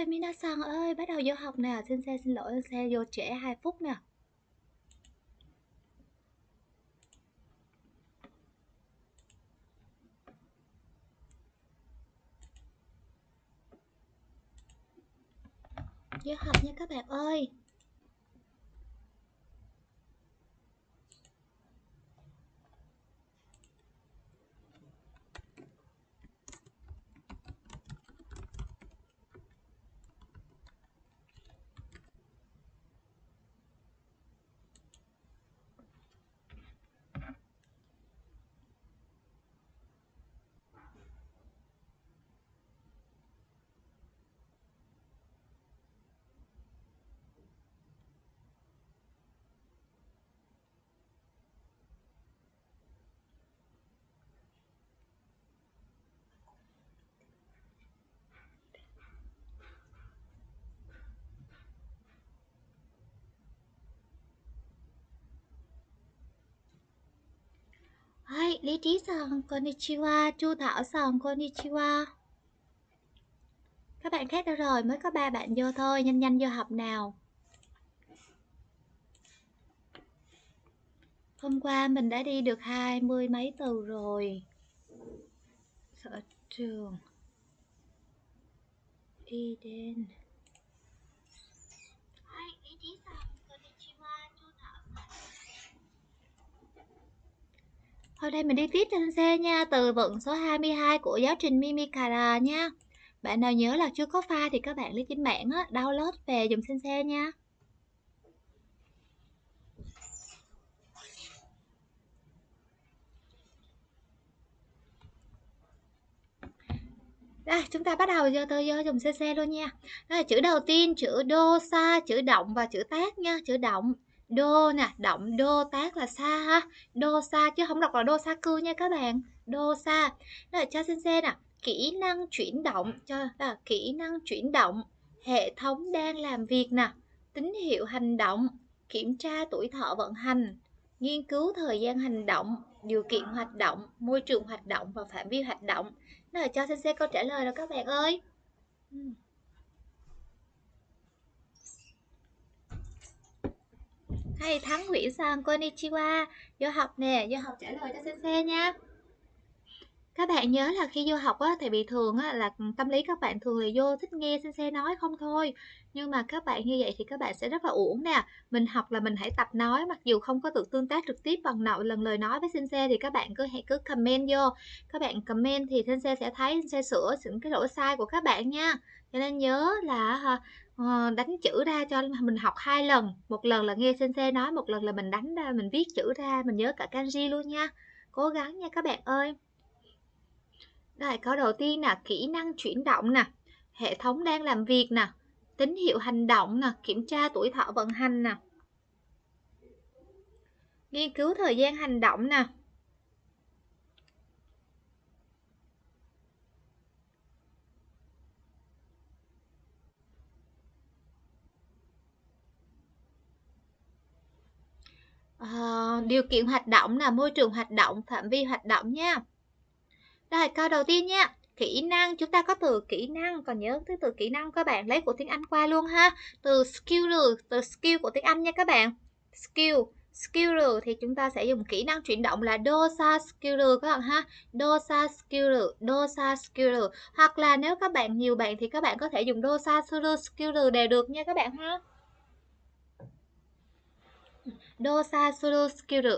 ơi, Minasan ơi, bắt đầu vô học nè, xin xe xin lỗi, xe vô trễ 2 phút nè. Vô học nha các bạn ơi. Chu Thảo Sòng, konnichiwa. Các bạn khác đã rồi, mới có ba bạn vô thôi, nhanh nhanh vô học nào. Hôm qua mình đã đi được hai mươi mấy từ rồi. Sở trường. đi đến Thôi đây mình đi tiếp trên xe nha, từ vựng số 22 của giáo trình Mimikara nha. Bạn nào nhớ là chưa có file thì các bạn lấy chính bản á, download về dùng trên xe nha. Đây, chúng ta bắt đầu do tôi do dùng xe xe luôn nha. Đây, chữ đầu tiên chữ đô sa, chữ động và chữ tác nha, chữ động đô nè động đô tác là xa ha đô xa chứ không đọc là đô xa cư nha các bạn đô xa là cho xin xe nè kỹ năng chuyển động cho à, kỹ năng chuyển động hệ thống đang làm việc nè tín hiệu hành động kiểm tra tuổi thọ vận hành nghiên cứu thời gian hành động điều kiện hoạt động môi trường hoạt động và phạm vi hoạt động nó cho xin xe câu trả lời rồi các bạn ơi hay Thắng Nguyễn san konichiwa Vô học nè, vô học trả lời cho sensei nha các bạn nhớ là khi vô học á, thì bị thường á, là tâm lý các bạn thường là vô thích nghe xin xe nói không thôi nhưng mà các bạn như vậy thì các bạn sẽ rất là uổng nè mình học là mình hãy tập nói mặc dù không có được tương tác trực tiếp bằng nội lần lời nói với xin xe thì các bạn cứ hãy cứ comment vô các bạn comment thì xin xe sẽ thấy xe sửa những cái lỗi sai của các bạn nha cho nên nhớ là ờ, ờ, đánh chữ ra cho mình học hai lần một lần là nghe sensei nói một lần là mình đánh ra mình viết chữ ra mình nhớ cả kanji luôn nha cố gắng nha các bạn ơi rồi câu đầu tiên là kỹ năng chuyển động nè hệ thống đang làm việc nè tín hiệu hành động nè kiểm tra tuổi thọ vận hành nè nghiên cứu thời gian hành động nè Ờ, điều kiện hoạt động là môi trường hoạt động, phạm vi hoạt động nha. Rồi câu đầu tiên nha, kỹ năng chúng ta có từ kỹ năng còn nhớ cái từ kỹ năng các bạn lấy của tiếng Anh qua luôn ha. Từ skill từ skill của tiếng Anh nha các bạn. Skill skill thì chúng ta sẽ dùng kỹ năng chuyển động là dosa skill các bạn ha dosa skill dosa skill hoặc là nếu các bạn nhiều bạn thì các bạn có thể dùng dosa skill đều được nha các bạn ha Dosa Suru Skill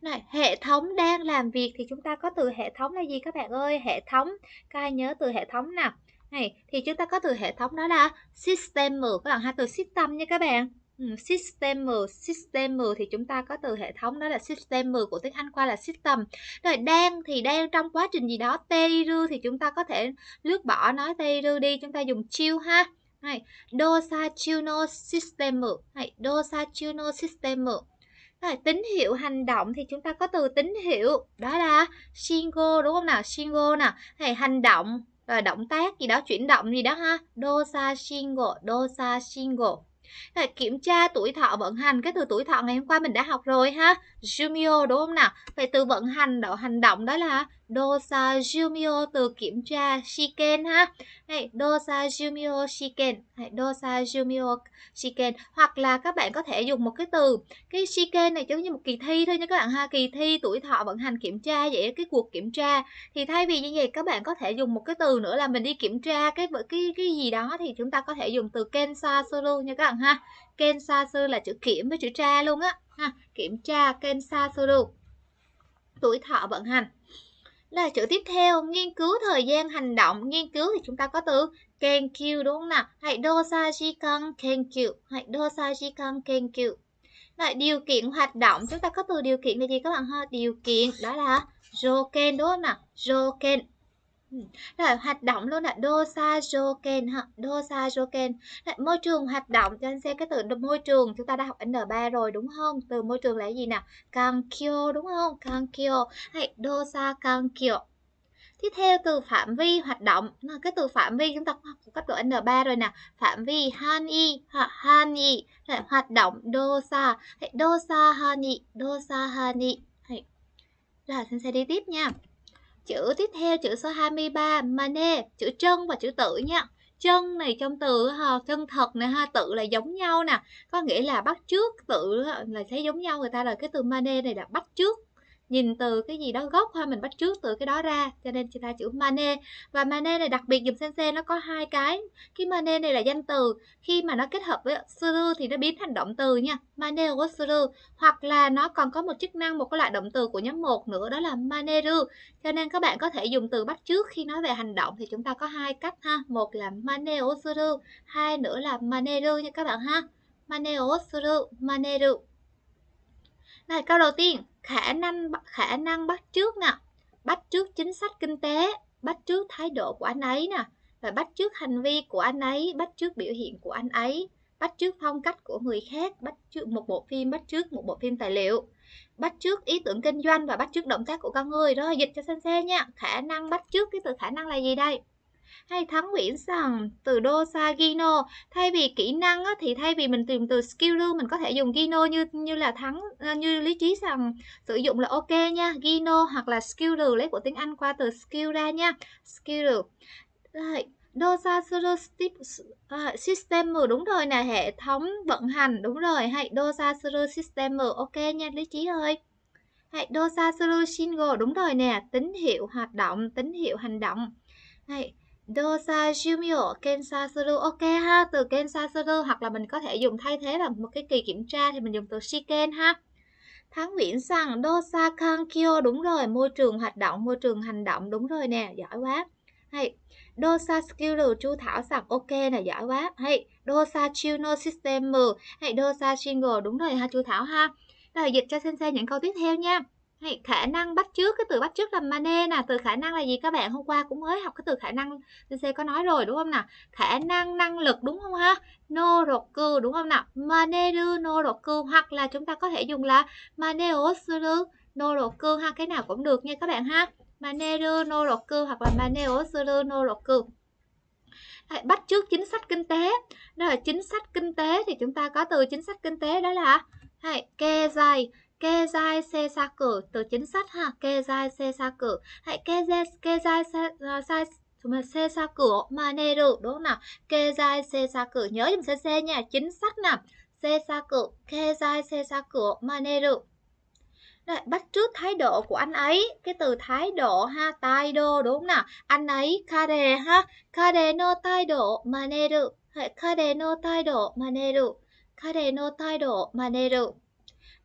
này, hệ thống đang làm việc thì chúng ta có từ hệ thống là gì các bạn ơi? Hệ thống, các ai nhớ từ hệ thống nào? Này, thì chúng ta có từ hệ thống đó là system, các bạn hai từ system nha các bạn. Ừ, system, system thì chúng ta có từ hệ thống đó là system của tiếng Anh qua là system. Rồi đang thì đang trong quá trình gì đó, teiru thì chúng ta có thể lướt bỏ nói teiru đi, chúng ta dùng chill ha. はい。動作中のシステム。はい。動作中のシステム。Rồi, tín hiệu hành động thì chúng ta có từ tín hiệu đó là shingo đúng không nào? Shingo nè, hay hành động rồi à, động tác gì đó, chuyển động gì đó ha. Dosa shingo, dosa shingo. Rồi, kiểm tra tuổi thọ vận hành, cái từ tuổi thọ ngày hôm qua mình đã học rồi ha. Jumio đúng không nào? Vậy từ vận hành, độ hành động đó là dosa jumio từ kiểm tra shiken ha hay dosa jumio shiken này dosa jumio shiken hoặc là các bạn có thể dùng một cái từ cái shiken này giống như một kỳ thi thôi nha các bạn ha kỳ thi tuổi thọ vận hành kiểm tra vậy cái cuộc kiểm tra thì thay vì như vậy các bạn có thể dùng một cái từ nữa là mình đi kiểm tra cái cái cái gì đó thì chúng ta có thể dùng từ kensa solo nha các bạn ha kensa sulu là chữ kiểm với chữ tra luôn á ha kiểm tra kensa solo tuổi thọ vận hành là chữ tiếp theo nghiên cứu thời gian hành động nghiên cứu thì chúng ta có từ kenkyu đúng không nào hãy đô sa chi căng kenkyu hãy đô sa chi căng kenkyu lại điều kiện hoạt động chúng ta có từ điều kiện là gì các bạn ha điều kiện đó là joken đúng không nào joken Ừm, hoạt động luôn ạ, Dosajoken ha, Dosajoken. Rồi, môi trường hoạt động cho anh xem cái từ môi trường chúng ta đã học N3 rồi, đúng không Từ môi trường là cái gì nào? Kankyo, đúng hông? Kankyo, hay Dosa Kankyo. Tiếp theo từ phạm vi hoạt động, là cái từ phạm vi chúng ta học ở cấp độ N3 rồi nè, phạm vi Hani, ha, Hani, rồi hoạt động Dosa, hay Dosa Hani, Dosa Hani. là xin sẽ đi tiếp nha. Chữ tiếp theo chữ số 23 mane, chữ chân và chữ tự nha. Chân này trong từ ha, chân thật này ha, tự là giống nhau nè, có nghĩa là bắt trước tự là thấy giống nhau người ta là cái từ mane này là bắt trước nhìn từ cái gì đó gốc ha mình bắt trước từ cái đó ra cho nên chúng ta chữ Mane và Mane này đặc biệt dùng sense nó có hai cái cái Mane này là danh từ khi mà nó kết hợp với suru thì nó biến thành động từ nha Mane của suru hoặc là nó còn có một chức năng một cái loại động từ của nhóm một nữa đó là maneru cho nên các bạn có thể dùng từ bắt trước khi nói về hành động thì chúng ta có hai cách ha một là maneo suru hai nữa là maneru nha các bạn ha maneo suru maneru này câu đầu tiên khả năng khả năng bắt trước nè bắt trước chính sách kinh tế bắt trước thái độ của anh ấy nè và bắt trước hành vi của anh ấy bắt trước biểu hiện của anh ấy bắt trước phong cách của người khác bắt trước một bộ phim bắt trước một bộ phim tài liệu bắt trước ý tưởng kinh doanh và bắt trước động tác của con người rồi dịch cho sensei nha khả năng bắt trước cái từ khả năng là gì đây hay thắng Nguyễn rằng từ Dosa Gino thay vì kỹ năng thì thay vì mình tìm từ skill luôn mình có thể dùng Gino như như là thắng ờ, như lý trí rằng sử dụng là ok nha Gino hoặc là skill lấy của tiếng Anh qua từ skill ra nha skill được rồi Dosa System đúng rồi nè hệ thống vận hành đúng rồi hay Dosa System ok nha lý trí ơi hay Dosa single đúng rồi nè tín hiệu hoạt động tín hiệu hành động hay dosa jumio kensasuru ok ha từ kensasuru hoặc là mình có thể dùng thay thế bằng một cái kỳ kiểm tra thì mình dùng từ shiken ha Thắng Nguyễn sang dosa kankyo đúng rồi môi trường hoạt động môi trường hành động đúng rồi nè giỏi quá hay dosa skill chu thảo sẵn ok nè giỏi quá hay dosa chuno system hay dosa shingo đúng rồi ha chu thảo ha rồi dịch cho sensei những câu tiếp theo nha hay khả năng bắt trước cái từ bắt trước là mane nè từ khả năng là gì các bạn hôm qua cũng mới học cái từ khả năng C có nói rồi đúng không nào khả năng năng lực đúng không ha no roku đúng không nào mane ru no roku hoặc là chúng ta có thể dùng là mane osuru no roku ha cái nào cũng được nha các bạn ha mane ru no roku hoặc là mane osuru no roku bắt trước chính sách kinh tế đó là chính sách kinh tế thì chúng ta có từ chính sách kinh tế đó là hay kê dài kê dai xe xa cử từ chính sách ha kê dai xe xa cử hãy kê dai kê dai xe sai chúng mình xe xa cửa mà nê được đúng không nào kê dai xe xa cửa nhớ chúng sẽ xe nha chính sách nào xe xa cửa kê dai xe xa cửa mà nê được Đấy, bắt trước thái độ của anh ấy cái từ thái độ ha tai đô đúng không nào anh ấy kare ha kare no tai độ mà nê được kare no tai độ mà nê được kare no tai độ mà nê được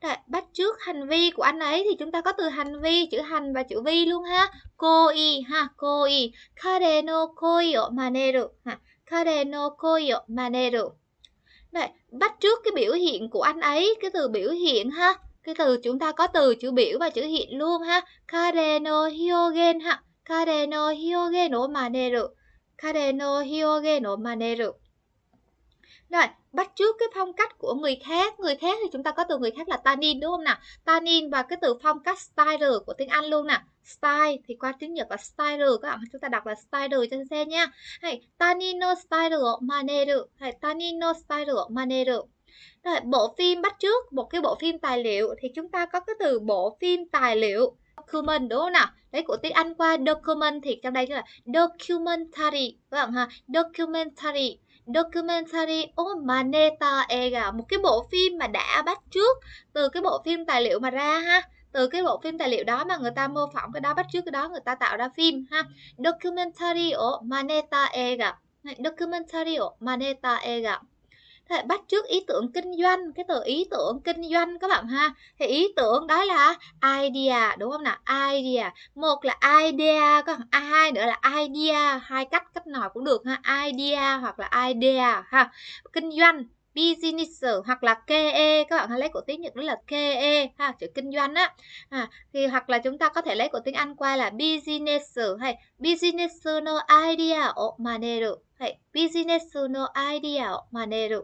rồi bắt trước hành vi của anh ấy thì chúng ta có từ hành vi chữ hành và chữ vi luôn ha cô ha cô y kare no koi o maneru ha kare no koi o maneru rồi bắt trước cái biểu hiện của anh ấy cái từ biểu hiện ha cái từ chúng ta có từ chữ biểu và chữ hiện luôn ha kare no hyogen ha kare no hyogen o maneru kare no hyogen o maneru rồi, bắt chước cái phong cách của người khác. Người khác thì chúng ta có từ người khác là tanin đúng không nào? Tanin và cái từ phong cách style của tiếng Anh luôn nè. Style thì qua tiếng Nhật là style các bạn chúng ta đọc là style cho xe nha. Hay tanin no style maneru. Hay tanin no style maneru. Rồi, bộ phim bắt chước một cái bộ phim tài liệu thì chúng ta có cái từ bộ phim tài liệu document đúng không nào? Đấy của tiếng Anh qua document thì trong đây là documentary các bạn ha, documentary documentary of oh Maneta Ega một cái bộ phim mà đã bắt trước từ cái bộ phim tài liệu mà ra ha từ cái bộ phim tài liệu đó mà người ta mô phỏng cái đó bắt trước cái đó người ta tạo ra phim ha documentary of oh Maneta Ega documentary of oh Maneta Ega thế bắt trước ý tưởng kinh doanh cái từ ý tưởng kinh doanh các bạn ha thì ý tưởng đó là idea đúng không nào idea một là idea còn hai nữa là idea hai cách cách nào cũng được ha idea hoặc là idea ha kinh doanh business hoặc là KE các bạn hãy lấy của tiếng Nhật đó là KE ha chữ kinh doanh á à, thì hoặc là chúng ta có thể lấy của tiếng Anh qua là business hay business no idea o maneru hay business no idea o maneru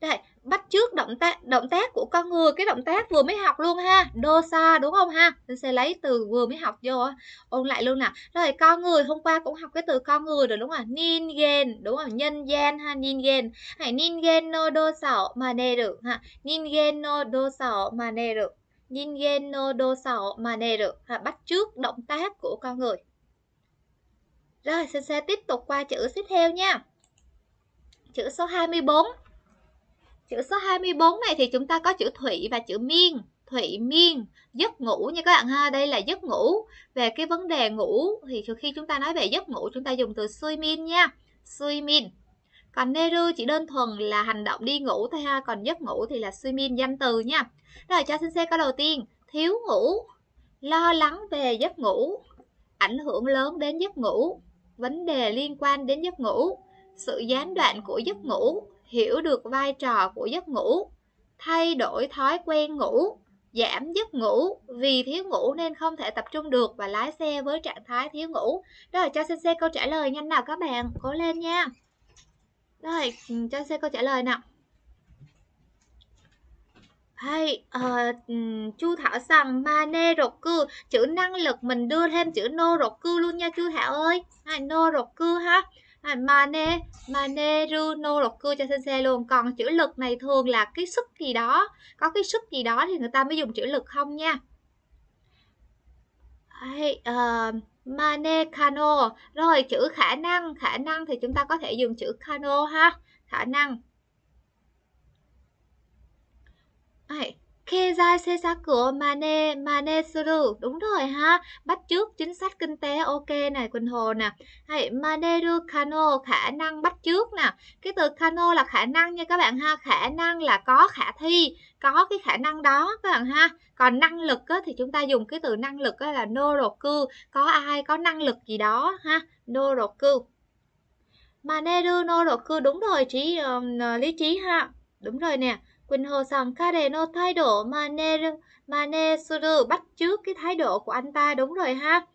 đây, bắt trước động tác động tác của con người cái động tác vừa mới học luôn ha đô sa đúng không ha tôi sẽ lấy từ vừa mới học vô ôn lại luôn nè rồi con người hôm qua cũng học cái từ con người rồi đúng không nin gen đúng không nhân gen ha nin gen hãy nin gen no đô sọ mà nè được ha nin gen no đô sọ mà nè được nin gen no đô sọ mà nè được ha bắt trước động tác của con người rồi xin sẽ tiếp tục qua chữ tiếp theo nha chữ số 24 Chữ số 24 này thì chúng ta có chữ thủy và chữ miên. Thủy miên, giấc ngủ nha các bạn ha, đây là giấc ngủ. Về cái vấn đề ngủ thì khi chúng ta nói về giấc ngủ chúng ta dùng từ suy min nha. Suy min. Còn neru chỉ đơn thuần là hành động đi ngủ thôi ha, còn giấc ngủ thì là suy min danh từ nha. Rồi cho xin xe câu đầu tiên, thiếu ngủ, lo lắng về giấc ngủ, ảnh hưởng lớn đến giấc ngủ, vấn đề liên quan đến giấc ngủ, sự gián đoạn của giấc ngủ, hiểu được vai trò của giấc ngủ thay đổi thói quen ngủ giảm giấc ngủ vì thiếu ngủ nên không thể tập trung được và lái xe với trạng thái thiếu ngủ rồi cho xin xe câu trả lời nhanh nào các bạn cố lên nha rồi ừ, cho xe câu trả lời nào hay uh, chu thảo rằng mane rột cư chữ năng lực mình đưa thêm chữ nô rột cư luôn nha chu thảo ơi hay nô rột cư ha À, mane mane runo là cưa cho sensei luôn còn chữ lực này thường là cái sức gì đó có cái sức gì đó thì người ta mới dùng chữ lực không nha Đấy, uh, ờ, mane kano rồi chữ khả năng khả năng thì chúng ta có thể dùng chữ kano ha khả năng Keizai Seisaku Mane Mane Suru Đúng rồi ha Bắt trước, chính sách kinh tế ok này Quỳnh Hồ nè Hay Maneru Kano Khả năng bắt trước nè Cái từ Kano là khả năng nha các bạn ha Khả năng là có khả thi Có cái khả năng đó các bạn ha Còn năng lực á, thì chúng ta dùng cái từ năng lực á, là Noroku Có ai có năng lực gì đó ha Noroku Maneru Noroku Đúng rồi trí uh, lý trí ha Đúng rồi nè Quỳnh Hồ sẵn Kareno thái độ Mane, Mane Suru bắt trước cái thái độ của anh ta đúng rồi ha.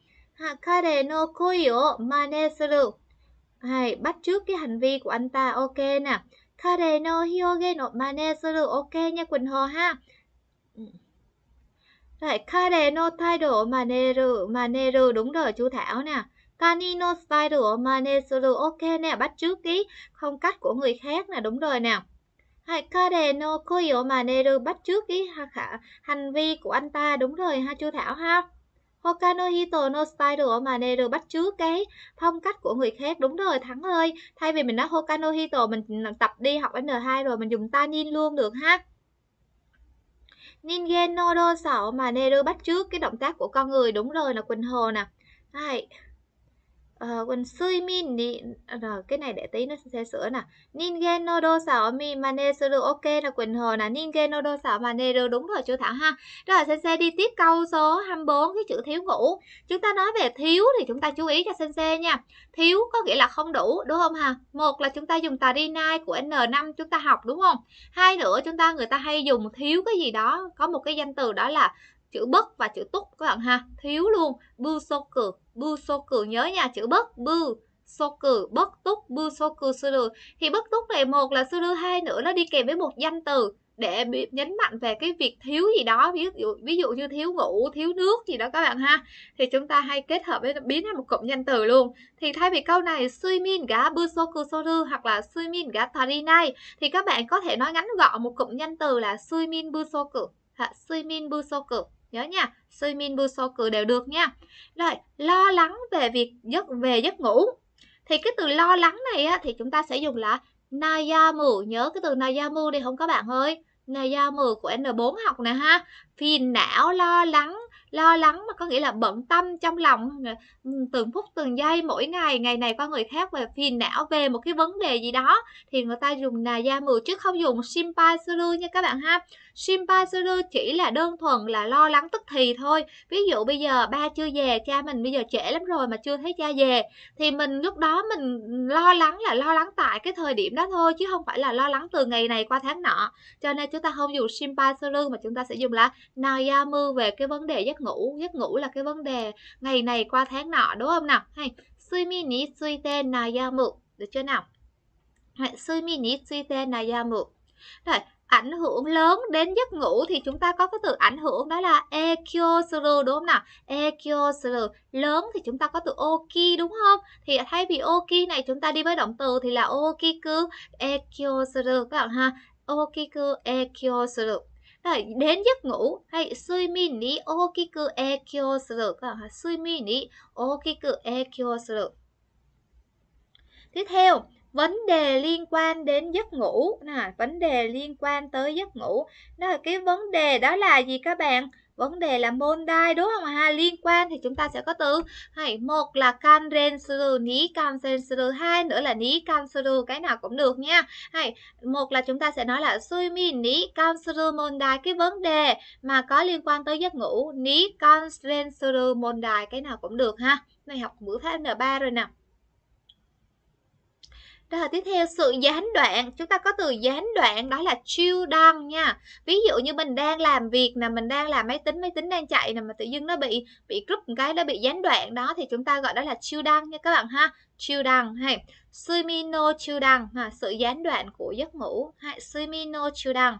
Kareno Koyo Mane Suru. Hay, bắt trước cái hành vi của anh ta ok nè. Kareno Hyoge no Mane Suru ok nha Quỳnh Hồ ha. Rồi, Kareno thái độ Mane Ru, Mane Ru đúng rồi chú Thảo nè. Kanino style Mane Suru ok nè, bắt trước cái không cách của người khác nè, đúng rồi nè. Hãy Kade no mà o maneru bắt trước ý khả hành vi của anh ta đúng rồi ha chú Thảo ha. Hokano hito no style o maneru bắt trước cái phong cách của người khác đúng rồi Thắng ơi. Thay vì mình nói Hokano hito mình tập đi học N2 rồi mình dùng Ta tanin luôn được ha. Ningen no do sợ maneru bắt trước cái động tác của con người đúng rồi là Quỳnh Hồ nè. Right. Ờ, quân suy min ni ờ, rồi cái này để tí nó sẽ sửa nè ningen no do sao mi mane suru ok là quỳnh hồ nè ningen no do sao mane ru đúng rồi chú thảo ha rồi sen se đi tiếp câu số 24 cái chữ thiếu ngủ chúng ta nói về thiếu thì chúng ta chú ý cho sen nha thiếu có nghĩa là không đủ đúng không ha một là chúng ta dùng tarinai của n5 chúng ta học đúng không hai nữa chúng ta người ta hay dùng thiếu cái gì đó có một cái danh từ đó là chữ bất và chữ túc các bạn ha thiếu luôn bu so cử bu so cử nhớ nha chữ bất bu so cử bất túc bu so cử sư lư thì bất túc này một là sư lư hai nữa nó đi kèm với một danh từ để nhấn mạnh về cái việc thiếu gì đó ví dụ ví dụ như thiếu ngủ thiếu nước gì đó các bạn ha thì chúng ta hay kết hợp với biến thành một cụm danh từ luôn thì thay vì câu này suy min gá busoku soru hoặc là suy min gá nay thì các bạn có thể nói ngắn gọn một cụm danh từ là suy suy min cử min busoku suimin cử nhớ nha suimin busoku đều được nha rồi lo lắng về việc giấc về giấc ngủ thì cái từ lo lắng này á, thì chúng ta sẽ dùng là nayamu nhớ cái từ nayamu đi không các bạn ơi nayamu của n4 học nè ha phiền não lo lắng lo lắng mà có nghĩa là bận tâm trong lòng từng phút từng giây mỗi ngày ngày này qua người khác về phiền não về một cái vấn đề gì đó thì người ta dùng nayamu chứ không dùng simpai suru nha các bạn ha sympathizer chỉ là đơn thuần là lo lắng tức thì thôi ví dụ bây giờ ba chưa về cha mình bây giờ trễ lắm rồi mà chưa thấy cha về thì mình lúc đó mình lo lắng là lo lắng tại cái thời điểm đó thôi chứ không phải là lo lắng từ ngày này qua tháng nọ cho nên chúng ta không dùng sympathizer mà chúng ta sẽ dùng là nayamu về cái vấn đề giấc ngủ giấc ngủ là cái vấn đề ngày này qua tháng nọ đúng không nào hay suimi ni suite nayamu được chưa nào suimi ni suite nayamu rồi ảnh hưởng lớn đến giấc ngủ thì chúng ta có cái từ ảnh hưởng đó là ekyosuru đúng không nào? Ekyosuru lớn thì chúng ta có từ oki đúng không? Thì thay vì oki này chúng ta đi với động từ thì là okiku ekyosuru các bạn ha. Okiku ekyosuru. Rồi đến giấc ngủ hay suimi ni okiku ekyosuru các bạn ha. Suimi ni okiku ekyosuru. Tiếp theo vấn đề liên quan đến giấc ngủ nè vấn đề liên quan tới giấc ngủ đó là cái vấn đề đó là gì các bạn vấn đề là môn đai đúng không ha liên quan thì chúng ta sẽ có từ hay một là kanren suru ní kanren suru hai nữa là ní kansuru cái nào cũng được nha hay một là chúng ta sẽ nói là suimi ní kansuru môn đai cái vấn đề mà có liên quan tới giấc ngủ ní kanren suru môn đai cái nào cũng được ha này học ngữ pháp n 3 rồi nào rồi tiếp theo sự gián đoạn, chúng ta có từ gián đoạn đó là chill down nha. Ví dụ như mình đang làm việc nè, mình đang làm máy tính, máy tính đang chạy nè mà tự dưng nó bị bị cúp một cái nó bị gián đoạn đó thì chúng ta gọi đó là chill down nha các bạn ha. Chill down hay Sumino chill down, ha, sự gián đoạn của giấc ngủ. Hay Sumino chill down.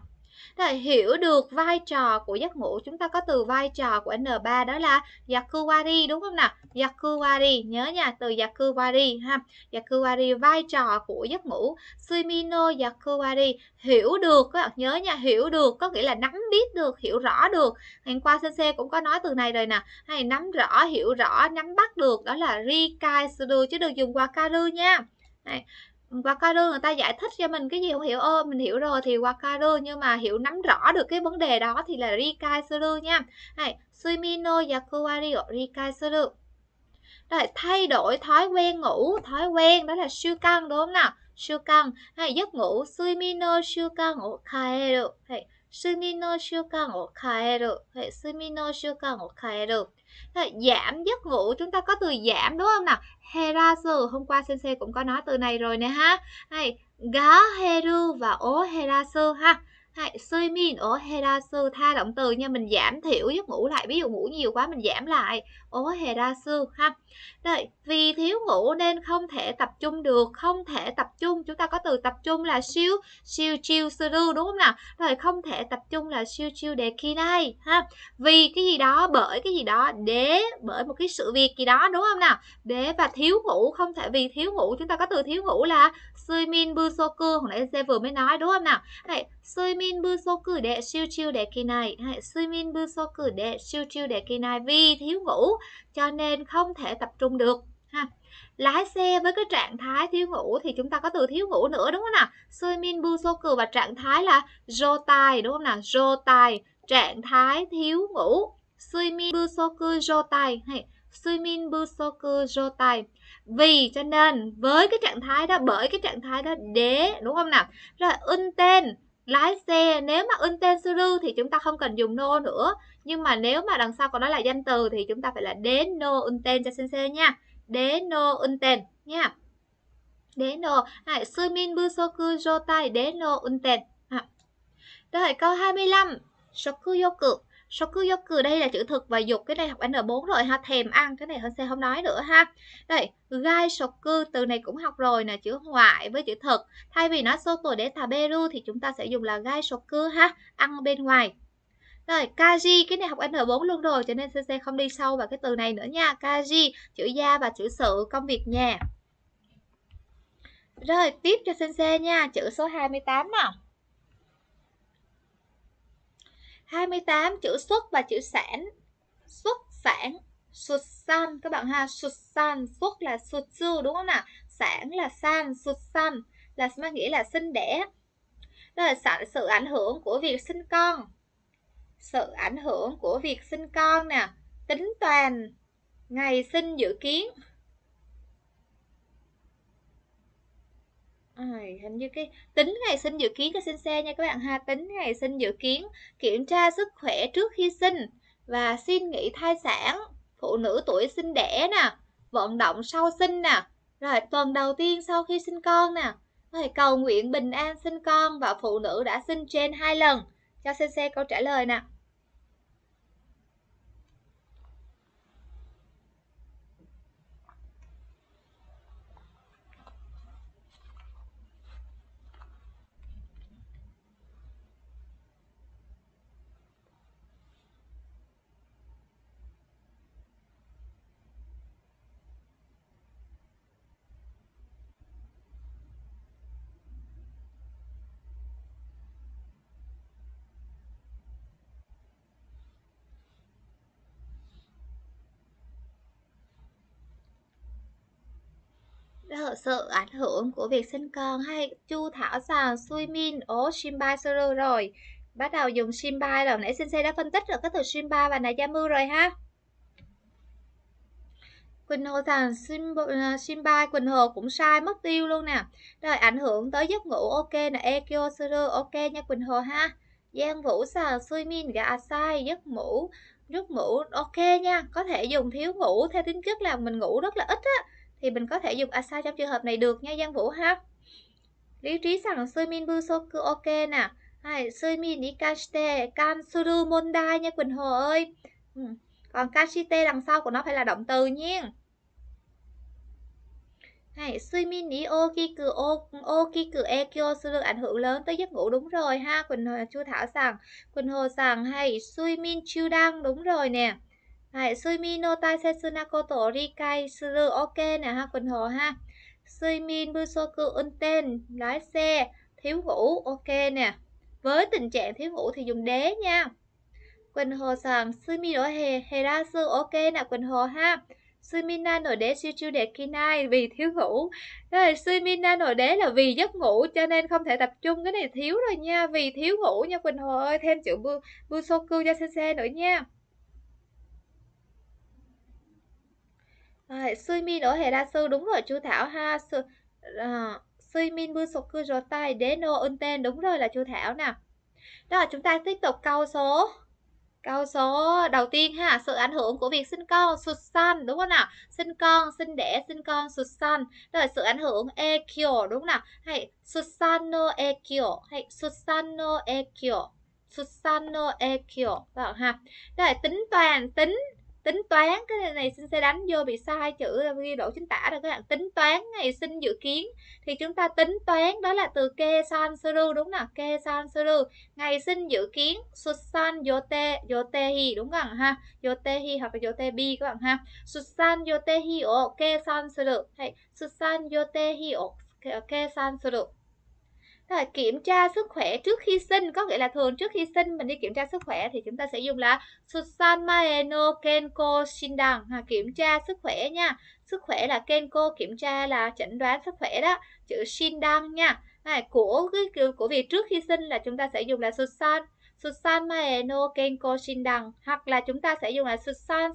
Rồi hiểu được vai trò của giấc ngủ chúng ta có từ vai trò của N3 đó là Yakuwari đúng không nào? Yakuwari nhớ nha từ Yakuwari ha. Yakuwari vai trò của giấc ngủ. Sumino Yakuwari hiểu được nhớ nha hiểu được có nghĩa là nắm biết được hiểu rõ được. Ngày qua CC cũng có nói từ này rồi nè. Hay nắm rõ hiểu rõ nắm bắt được đó là Rikai Suru chứ đừng dùng qua Karu nha. Này, wakaru người ta giải thích cho mình cái gì không hiểu ơ mình hiểu rồi thì wakaru nhưng mà hiểu nắm rõ được cái vấn đề đó thì là rikai suru nha này sumi no yakuwari o rikai suru rồi thay đổi thói quen ngủ thói quen đó là siêu căng đúng không nào siêu căng hay giấc ngủ sumi no siêu căng ngủ kaeru hay sumi no siêu căng ngủ kaeru hay sumi no siêu căng ngủ kaeru giảm giấc ngủ chúng ta có từ giảm đúng không nào herasu hôm qua sensei cũng có nói từ này rồi nè ha hay gá heru và ố herasu ha hay, suy min ở herasu tha động từ nha mình giảm thiểu giấc ngủ lại ví dụ ngủ nhiều quá mình giảm lại ở herasu ha rồi vì thiếu ngủ nên không thể tập trung được không thể tập trung chúng ta có từ tập trung là siêu siêu chiêu suru đúng không nào rồi không thể tập trung là siêu chiêu đề khi đây ha vì cái gì đó bởi cái gì đó để bởi một cái sự việc gì đó đúng không nào để và thiếu ngủ không thể vì thiếu ngủ chúng ta có từ thiếu ngủ là 수이민 부소크 hồi nãy xe vừa mới nói đúng không nào hãy 수이민 부소크 để siêu chiêu để kỳ này hãy 수이민 부소크 để siêu chiêu để kỳ này vì thiếu ngủ cho nên không thể tập trung được ha lái xe với cái trạng thái thiếu ngủ thì chúng ta có từ thiếu ngủ nữa đúng không nào suimin bu so cừ và trạng thái là rô tai đúng không nào rô tai trạng thái thiếu ngủ suimin bu so cừ rô tai hay suimin bu so cừ rô tai vì cho nên với cái trạng thái đó bởi cái trạng thái đó để đúng không nào rồi in tên lái xe nếu mà in tên suru thì chúng ta không cần dùng no nữa nhưng mà nếu mà đằng sau có đó là danh từ thì chúng ta phải là đế no in tên cho sensei nha đế no in tên nha đế no à, sumin busoku jotai đế no in tên à. rồi câu 25 shokuyoku Shokuyoku đây là chữ thực và dục cái này học N4 rồi ha, thèm ăn cái này hơn sẽ không nói nữa ha. Đây, gai shoku từ này cũng học rồi nè, chữ ngoại với chữ thực. Thay vì nó soto để ru thì chúng ta sẽ dùng là gai shoku ha, ăn bên ngoài. Rồi, kaji cái này học N4 luôn rồi cho nên CC không đi sâu vào cái từ này nữa nha. Kaji, chữ gia và chữ sự, công việc nhà. Rồi, tiếp cho Sensei nha, chữ số 28 nào. 28 chữ xuất và chữ sản xuất sản sụt san các bạn ha sụt san xuất là sụt sư đúng không nào sản là san sụt san là mang nghĩa là sinh đẻ đó là sản sự ảnh hưởng của việc sinh con sự ảnh hưởng của việc sinh con nè tính toàn ngày sinh dự kiến À, hình như cái tính ngày sinh dự kiến cho sinh xe nha các bạn ha. Tính ngày sinh dự kiến, kiểm tra sức khỏe trước khi sinh và xin nghỉ thai sản, phụ nữ tuổi sinh đẻ nè, vận động sau sinh nè, rồi tuần đầu tiên sau khi sinh con nè. Rồi cầu nguyện bình an sinh con và phụ nữ đã sinh trên hai lần. Cho sinh xe câu trả lời nè. hở sợ ảnh hưởng của việc sinh con hay chu thảo xào suy min ố simbai sơ rồi bắt đầu dùng simbai rồi nãy sinh đã phân tích được cái từ simbai và najamu rồi ha Quỳnh Hồ rằng ờ, Simba Quỳnh Hồ cũng sai mất tiêu luôn nè Rồi ảnh hưởng tới giấc ngủ ok nè Ekyo Suru ok nha Quỳnh Hồ ha Giang Vũ suy min gà sai giấc ngủ Giấc ngủ ok nha Có thể dùng thiếu ngủ theo tính chất là mình ngủ rất là ít á thì mình có thể dùng asa à, trong trường hợp này được nha Giang Vũ ha. Lý trí sang là suimin busoku ok nè. Hai, suimin ni kashite suru mondai nha Quỳnh Hồ ơi. Ừ, còn kashite đằng sau của nó phải là động từ nha. Hay, suimin ni okiku okiku ekyo suru ảnh hưởng lớn tới giấc ngủ đúng rồi ha. Quỳnh Hồ Chu Thảo rằng, Quỳnh Hồ rằng hay suimin chu đang đúng rồi nè. はい、睡眠の大切なことを理解する OK nè ha Quỳnh Hồ ha. 睡眠不足運転 lái xe, thiếu ngủ OK nè. Với tình trạng thiếu ngủ thì dùng đế nha. Quỳnh Hồ đổi ra を減らす OK nè Quỳnh Hồ ha. Sumina nổi đế siêu chiêu đẹp kinai vì thiếu ngủ rồi Sumina nổi đế là vì giấc ngủ cho nên không thể tập trung cái này thiếu rồi nha vì thiếu ngủ nha Quỳnh Hồ ơi thêm chữ bu bu soku cho sensei nữa nha はい、睡眠 ở à, sư đúng rồi chú Thảo ha. Su, uh, suy min bu sục cư rồi tay đế nô ưng tên đúng rồi là chú Thảo nào Đó chúng ta tiếp tục câu số câu số đầu tiên ha sự ảnh hưởng của việc sinh con sụt san đúng không nào sinh con sinh đẻ sinh con sụt san đó là sự ảnh hưởng e ekyo đúng không nào hay sụt san no e ekyo hay sụt san no e ekyo sụt san no e ekyo đó ha đó là tính toàn tính tính toán cái này xin sẽ đánh vô bị sai chữ ghi đổ chính tả rồi các bạn tính toán ngày sinh dự kiến thì chúng ta tính toán đó là từ ke san suru đúng không ke san suru ngày sinh dự kiến susan yote yote hi đúng không ha yote hi hoặc là yote bi các bạn ha susan yote hi o kê san suru hay susan yote hi o kê san suru là ờ, kiểm tra sức khỏe trước khi sinh có nghĩa là thường trước khi sinh mình đi kiểm tra sức khỏe thì chúng ta sẽ dùng là Susamaeno Kenko Shindan ha, ờ, kiểm tra sức khỏe nha sức khỏe là Kenko kiểm tra là chẩn đoán sức khỏe đó chữ Shindan nha này, của cái của việc trước khi sinh là chúng ta sẽ dùng là Susan Susanmae Kenko Shindan hoặc là chúng ta sẽ dùng là Susan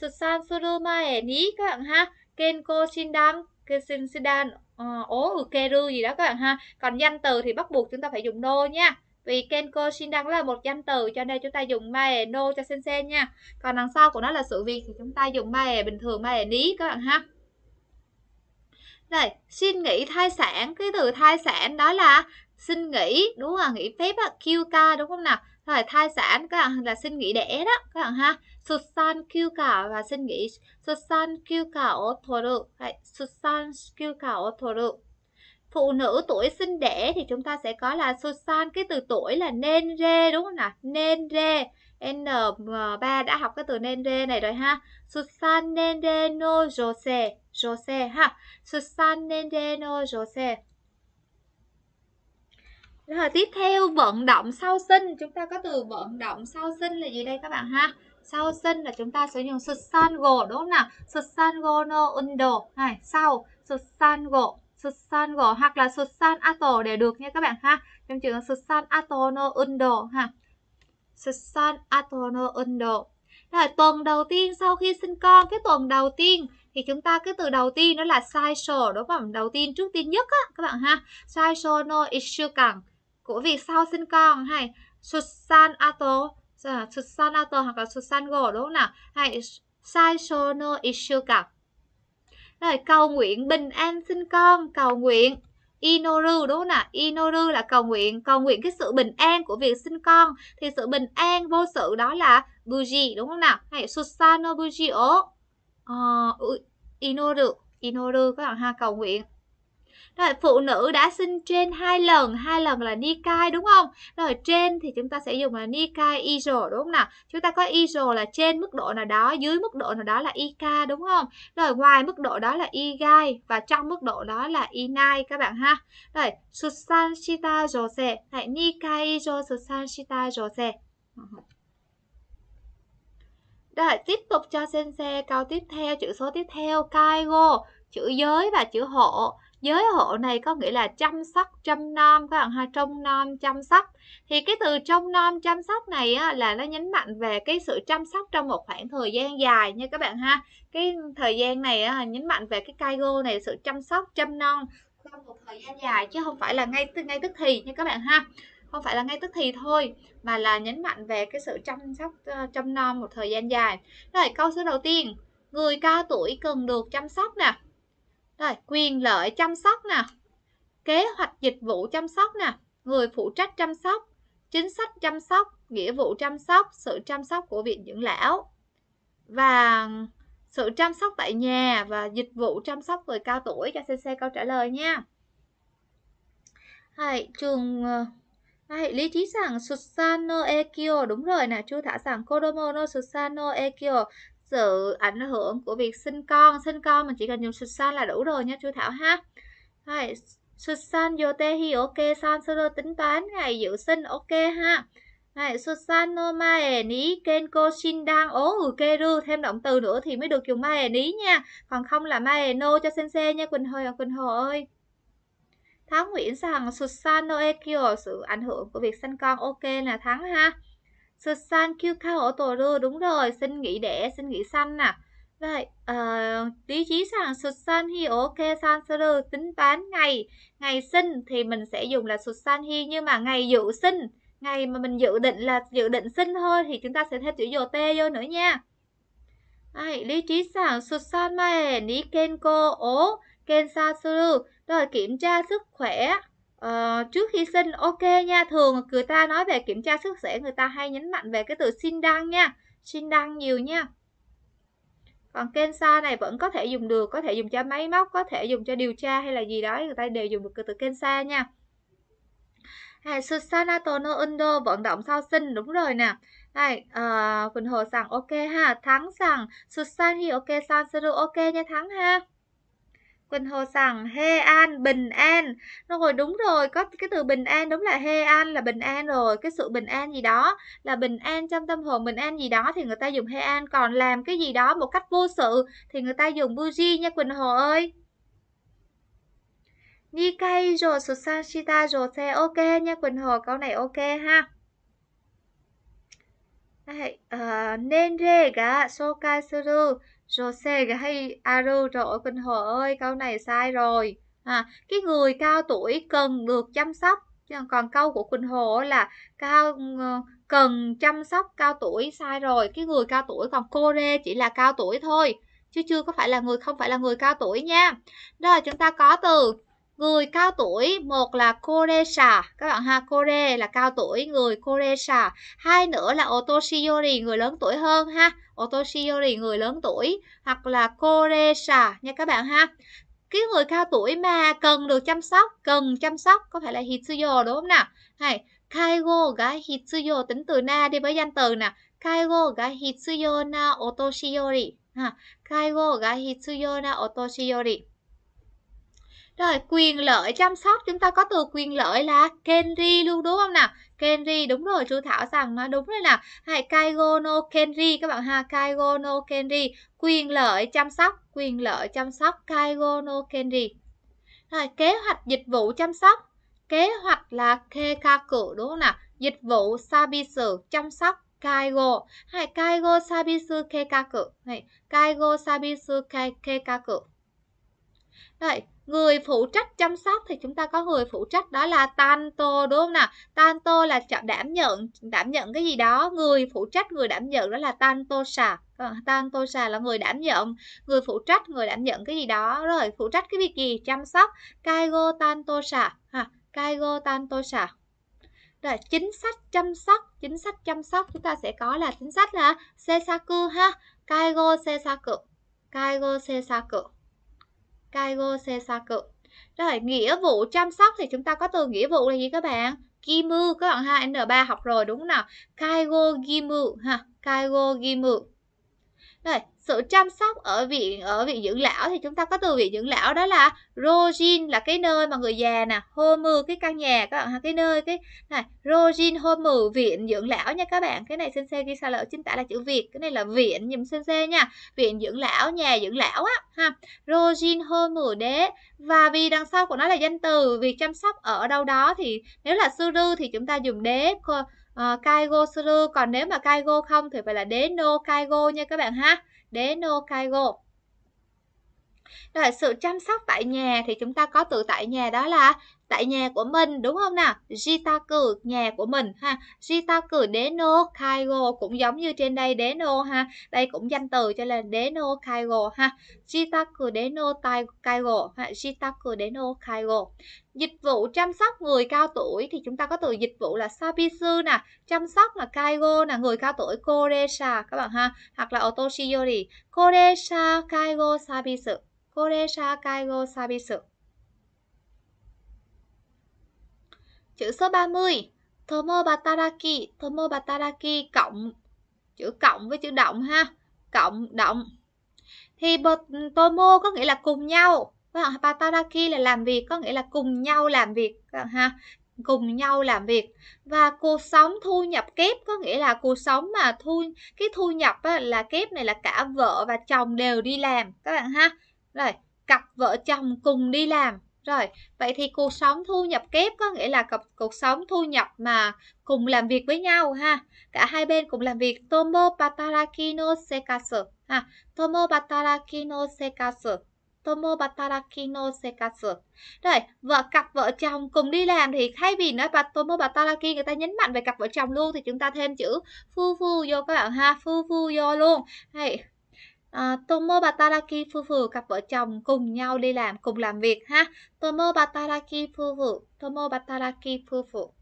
Susan Surumae các bạn ha Kenko Shindan Kenko Shindan Ờ, ố hử keru gì đó các bạn ha còn danh từ thì bắt buộc chúng ta phải dùng no nha vì kenko shin đang là một danh từ cho nên chúng ta dùng mae no cho sen sen nha còn đằng sau của nó là sự việc thì chúng ta dùng mae bình thường mae ní các bạn ha đây, xin nghỉ thai sản cái từ thai sản đó là xin nghỉ đúng không nghỉ phép á qk đúng không nào rồi thai sản các bạn là xin nghỉ đẻ đó các bạn ha Susan cả và xin nghĩ Susan kêu cả Susan cả ô toru. Phụ nữ tuổi sinh đẻ thì chúng ta sẽ có là Susan cái từ tuổi là nên rê đúng không nào? Nên rê. N3 đã học cái từ nên rê này rồi ha. Susan nên rê no jose. Jose ha. Susan nên rê no jose. Rồi tiếp theo vận động sau sinh, chúng ta có từ vận động sau sinh là gì đây các bạn ha? sau sân là chúng ta sẽ sử dụng gỗ đúng không nào susango no undo này sau gỗ susango gỗ hoặc là susan ato để được nha các bạn ha trong trường susan ato no undo ha susan ato no undo rồi tuần đầu tiên sau khi sinh con cái tuần đầu tiên thì chúng ta cái từ đầu tiên đó là sai sổ đúng không đầu tiên trước tiên nhất á các bạn ha sai sổ no issue cần của việc sau sinh con hay susan ato 자, 주산하다 하니까 주산거로나 hay sai sono issue gặp. Rồi cầu nguyện bình an sinh con, cầu nguyện Inoru đúng không nào Inoru là cầu nguyện, cầu nguyện cái sự bình an của việc sinh con thì sự bình an vô sự đó là buji đúng không nào? Hay susano buji o. Ờ, inoru, inoru các bạn ha cầu nguyện rồi phụ nữ đã sinh trên hai lần hai lần là nikai đúng không rồi trên thì chúng ta sẽ dùng là nikai iso đúng không nào chúng ta có iso là trên mức độ nào đó dưới mức độ nào đó là ika đúng không rồi ngoài mức độ đó là igai và trong mức độ đó là inai các bạn ha rồi shita jose này nikai iso shita jose rồi tiếp tục cho sensei câu tiếp theo chữ số tiếp theo kaigo chữ giới và chữ hộ giới hộ này có nghĩa là chăm sóc chăm nom các bạn ha trông nom chăm sóc thì cái từ trông nom chăm sóc này á, là nó nhấn mạnh về cái sự chăm sóc trong một khoảng thời gian dài nha các bạn ha cái thời gian này á, nhấn mạnh về cái cai caigo này sự chăm sóc chăm nom trong một thời gian dài chứ không phải là ngay ngay tức thì nha các bạn ha không phải là ngay tức thì thôi mà là nhấn mạnh về cái sự chăm sóc ờ, chăm nom một thời gian dài rồi câu số đầu tiên người cao tuổi cần được chăm sóc nè rồi quyền lợi chăm sóc nè kế hoạch dịch vụ chăm sóc nè người phụ trách chăm sóc chính sách chăm sóc nghĩa vụ chăm sóc sự chăm sóc của viện dưỡng lão và sự chăm sóc tại nhà và dịch vụ chăm sóc người cao tuổi cho cc câu trả lời nha Hai, trường ờ, Hai, lý trí rằng Susano Ekio đúng rồi nè chú thả rằng Kodomo no Susano Ekio sự ảnh hưởng của việc sinh con sinh con mình chỉ cần dùng susan là đủ rồi nha chú thảo ha rồi susan yote hi ok san sơ tính toán ngày dự sinh ok ha này, Susan no mae ni kenko shindan o ukeru ừ, thêm động từ nữa thì mới được dùng mae ní nha. Còn không là mae no cho sensei nha Quỳnh Hồi à, Quỳnh Hồ ơi. Thắng Nguyễn sang Susan no e ekyo sự ảnh hưởng của việc sinh con ok là thắng ha. Susan Kyukaotoru đúng rồi, xin nghỉ đẻ, xin nghỉ sanh nè. Vậy, ờ, lý trí sàng Susan hi ok san sơ tính toán ngày ngày sinh thì mình sẽ dùng là Susan hi nhưng mà ngày dự sinh ngày mà mình dự định là dự định sinh thôi thì chúng ta sẽ thêm chữ dồ tê vô nữa nha. Ai, lý trí sàng Susan mae ni kenko o kensa suru rồi kiểm tra sức khỏe Ờ, trước khi sinh ok nha thường người ta nói về kiểm tra sức khỏe người ta hay nhấn mạnh về cái từ xin đăng nha xin đăng nhiều nha còn kensa này vẫn có thể dùng được có thể dùng cho máy móc có thể dùng cho điều tra hay là gì đó người ta đều dùng được từ kensa nha Hey, Susana Tono Undo vận động sau sinh đúng rồi nè này uh, ờ, Quỳnh Hồ rằng ok ha Thắng rằng Susan ok san ok nha Thắng ha Quỳnh Hồ rằng Hê An, bình an. Nó rồi đúng rồi, có cái từ bình an đúng là Hê An là bình an rồi. Cái sự bình an gì đó là bình an trong tâm hồn, bình an gì đó thì người ta dùng Hê An. Còn làm cái gì đó một cách vô sự thì người ta dùng Buji nha Quỳnh Hồ ơi. Nikai rồi Susan Shita rồi xe ok nha Quỳnh Hồ, câu này ok ha. Đây, uh, ờ, nên rê gà sokai suru Jose cái hay Aru trời ơi kinh hồ ơi câu này sai rồi à, cái người cao tuổi cần được chăm sóc còn câu của Quỳnh Hồ là cao ờ, cần chăm sóc cao tuổi sai rồi cái người cao tuổi còn cô rê chỉ là cao tuổi thôi chứ chưa có phải là người không phải là người cao tuổi nha là chúng ta có từ Người cao tuổi, một là Koresha, các bạn ha, Kore là cao tuổi, người Koresha. Hai nữa là Otoshiyori, người lớn tuổi hơn ha, Otoshiyori, người lớn tuổi, hoặc là Koresha nha các bạn ha. Cái người cao tuổi mà cần được chăm sóc, cần chăm sóc, có phải là Hitsuyo đúng không nào? Hay, Kaigo ga Hitsuyo, tính từ na đi với danh từ nè. Kaigo ga Hitsuyo na Otoshiyori. Ha, Kaigo ga Hitsuyo na Otoshiyori rồi quyền lợi chăm sóc chúng ta có từ quyền lợi là kenry luôn đúng không nào kenry đúng rồi chú thảo rằng nó đúng rồi nào hay kaigo no kenri các bạn ha kaigo no kenri quyền lợi chăm sóc quyền lợi chăm sóc kaigo no kenri rồi kế hoạch dịch vụ chăm sóc kế hoạch là kekaku đúng không nào dịch vụ sabisu chăm sóc kaigo hay kaigo sabisu kekaku này kaigo sabisu kekaku rồi người phụ trách chăm sóc thì chúng ta có người phụ trách đó là tanto đúng không nào tanto là đảm nhận đảm nhận cái gì đó người phụ trách người đảm nhận đó là tanto xà ờ, tanto xà là người đảm nhận người phụ trách người đảm nhận cái gì đó rồi phụ trách cái việc gì chăm sóc kaigo tanto xà ha kaigo tanto xà rồi chính sách chăm sóc chính sách chăm sóc chúng ta sẽ có là chính sách là sesaku ha kaigo sesaku kaigo sesaku Kaigo Sesaku. Rồi, nghĩa vụ chăm sóc thì chúng ta có từ nghĩa vụ là gì các bạn? Gimu, các bạn ha, n 3 học rồi đúng không nào? Kaigo Gimu ha, Kaigo Gimu. Rồi, sự chăm sóc ở viện ở viện dưỡng lão thì chúng ta có từ viện dưỡng lão đó là Rojin là cái nơi mà người già nè, Homu cái căn nhà các bạn ha, cái nơi cái này Rojin Homu viện dưỡng lão nha các bạn. Cái này xin sensei ghi sao là chính tả là chữ Việt, cái này là viện nhìn xin sensei nha. Viện dưỡng lão, nhà dưỡng lão á ha. Rojin Homu đế và vì đằng sau của nó là danh từ việc chăm sóc ở đâu đó thì nếu là suru thì chúng ta dùng đế uh, ờ, kaigo suru còn nếu mà kaigo không thì phải là đế no kaigo nha các bạn ha đế no kaigo rồi sự chăm sóc tại nhà thì chúng ta có từ tại nhà đó là tại nhà của mình đúng không nào jitaku nhà của mình ha jitaku deno kaigo cũng giống như trên đây deno ha đây cũng danh từ cho là deno kaigo ha jitaku deno kaigo ha jitaku deno kaigo dịch vụ chăm sóc người cao tuổi thì chúng ta có từ dịch vụ là sabisu nè chăm sóc là kaigo là người cao tuổi koresha các bạn ha hoặc là otoshiyori koresha kaigo sabisu koresha kaigo sabisu Chữ số 30 Tomobataraki Tomobataraki cộng Chữ cộng với chữ động ha Cộng động Thì tomo có nghĩa là cùng nhau và Bataraki là làm việc có nghĩa là cùng nhau làm việc à, ha cùng nhau làm việc và cuộc sống thu nhập kép có nghĩa là cuộc sống mà thu cái thu nhập á, là kép này là cả vợ và chồng đều đi làm các bạn ha rồi cặp vợ chồng cùng đi làm rồi, vậy thì cuộc sống thu nhập kép có nghĩa là cuộc, cuộc sống thu nhập mà cùng làm việc với nhau ha. Cả hai bên cùng làm việc tomo bataraki no sekasu ha. Tomo bataraki no sekasu. Tomo bataraki no sekasu. Rồi, vợ cặp vợ chồng cùng đi làm thì thay vì nói bà tomo bataraki người ta nhấn mạnh về cặp vợ chồng luôn thì chúng ta thêm chữ fu fu vô các bạn ha, fu fu vô luôn. Hay Ờ, Tomo Bataraki phu phụ cặp vợ chồng cùng nhau đi làm cùng làm việc ha Tomo Bataraki phu phụ Tomo Bataraki phu phụ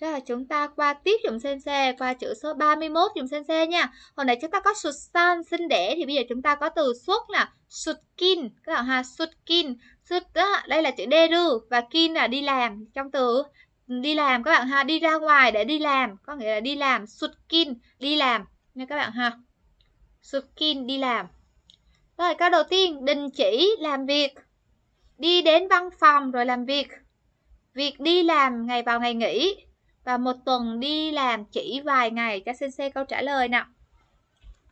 rồi chúng ta qua tiếp dùng xem xe qua chữ số 31 dùng xem xe nha. Hồi nãy chúng ta có sụt san sinh đẻ thì bây giờ chúng ta có từ suốt là sụt kin các bạn ha sụt kin sụt đó đây là chữ deru và kin là đi làm trong từ đi làm các bạn ha đi ra ngoài để đi làm có nghĩa là đi làm sụt kin đi làm nha các bạn ha Skin đi làm Rồi câu đầu tiên đình chỉ làm việc Đi đến văn phòng rồi làm việc Việc đi làm ngày vào ngày nghỉ Và một tuần đi làm chỉ vài ngày Cho xin xe câu trả lời nào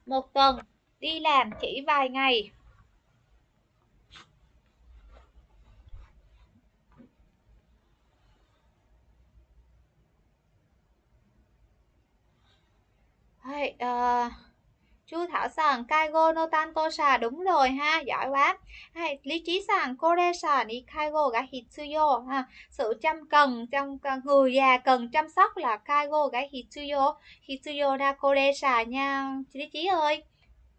Một tuần đi làm chỉ vài ngày Hey, uh, ờ, Chu Thảo sàn Kaigo no tanto sa đúng rồi ha, giỏi quá. Hay lý trí sàn Kore sàn ni Kaigo ga hitsuyo ha. Sự chăm cần trong người già cần chăm sóc là Kaigo ga hitsuyo. Hitsuyo da Kore sa nha. Lý trí ơi.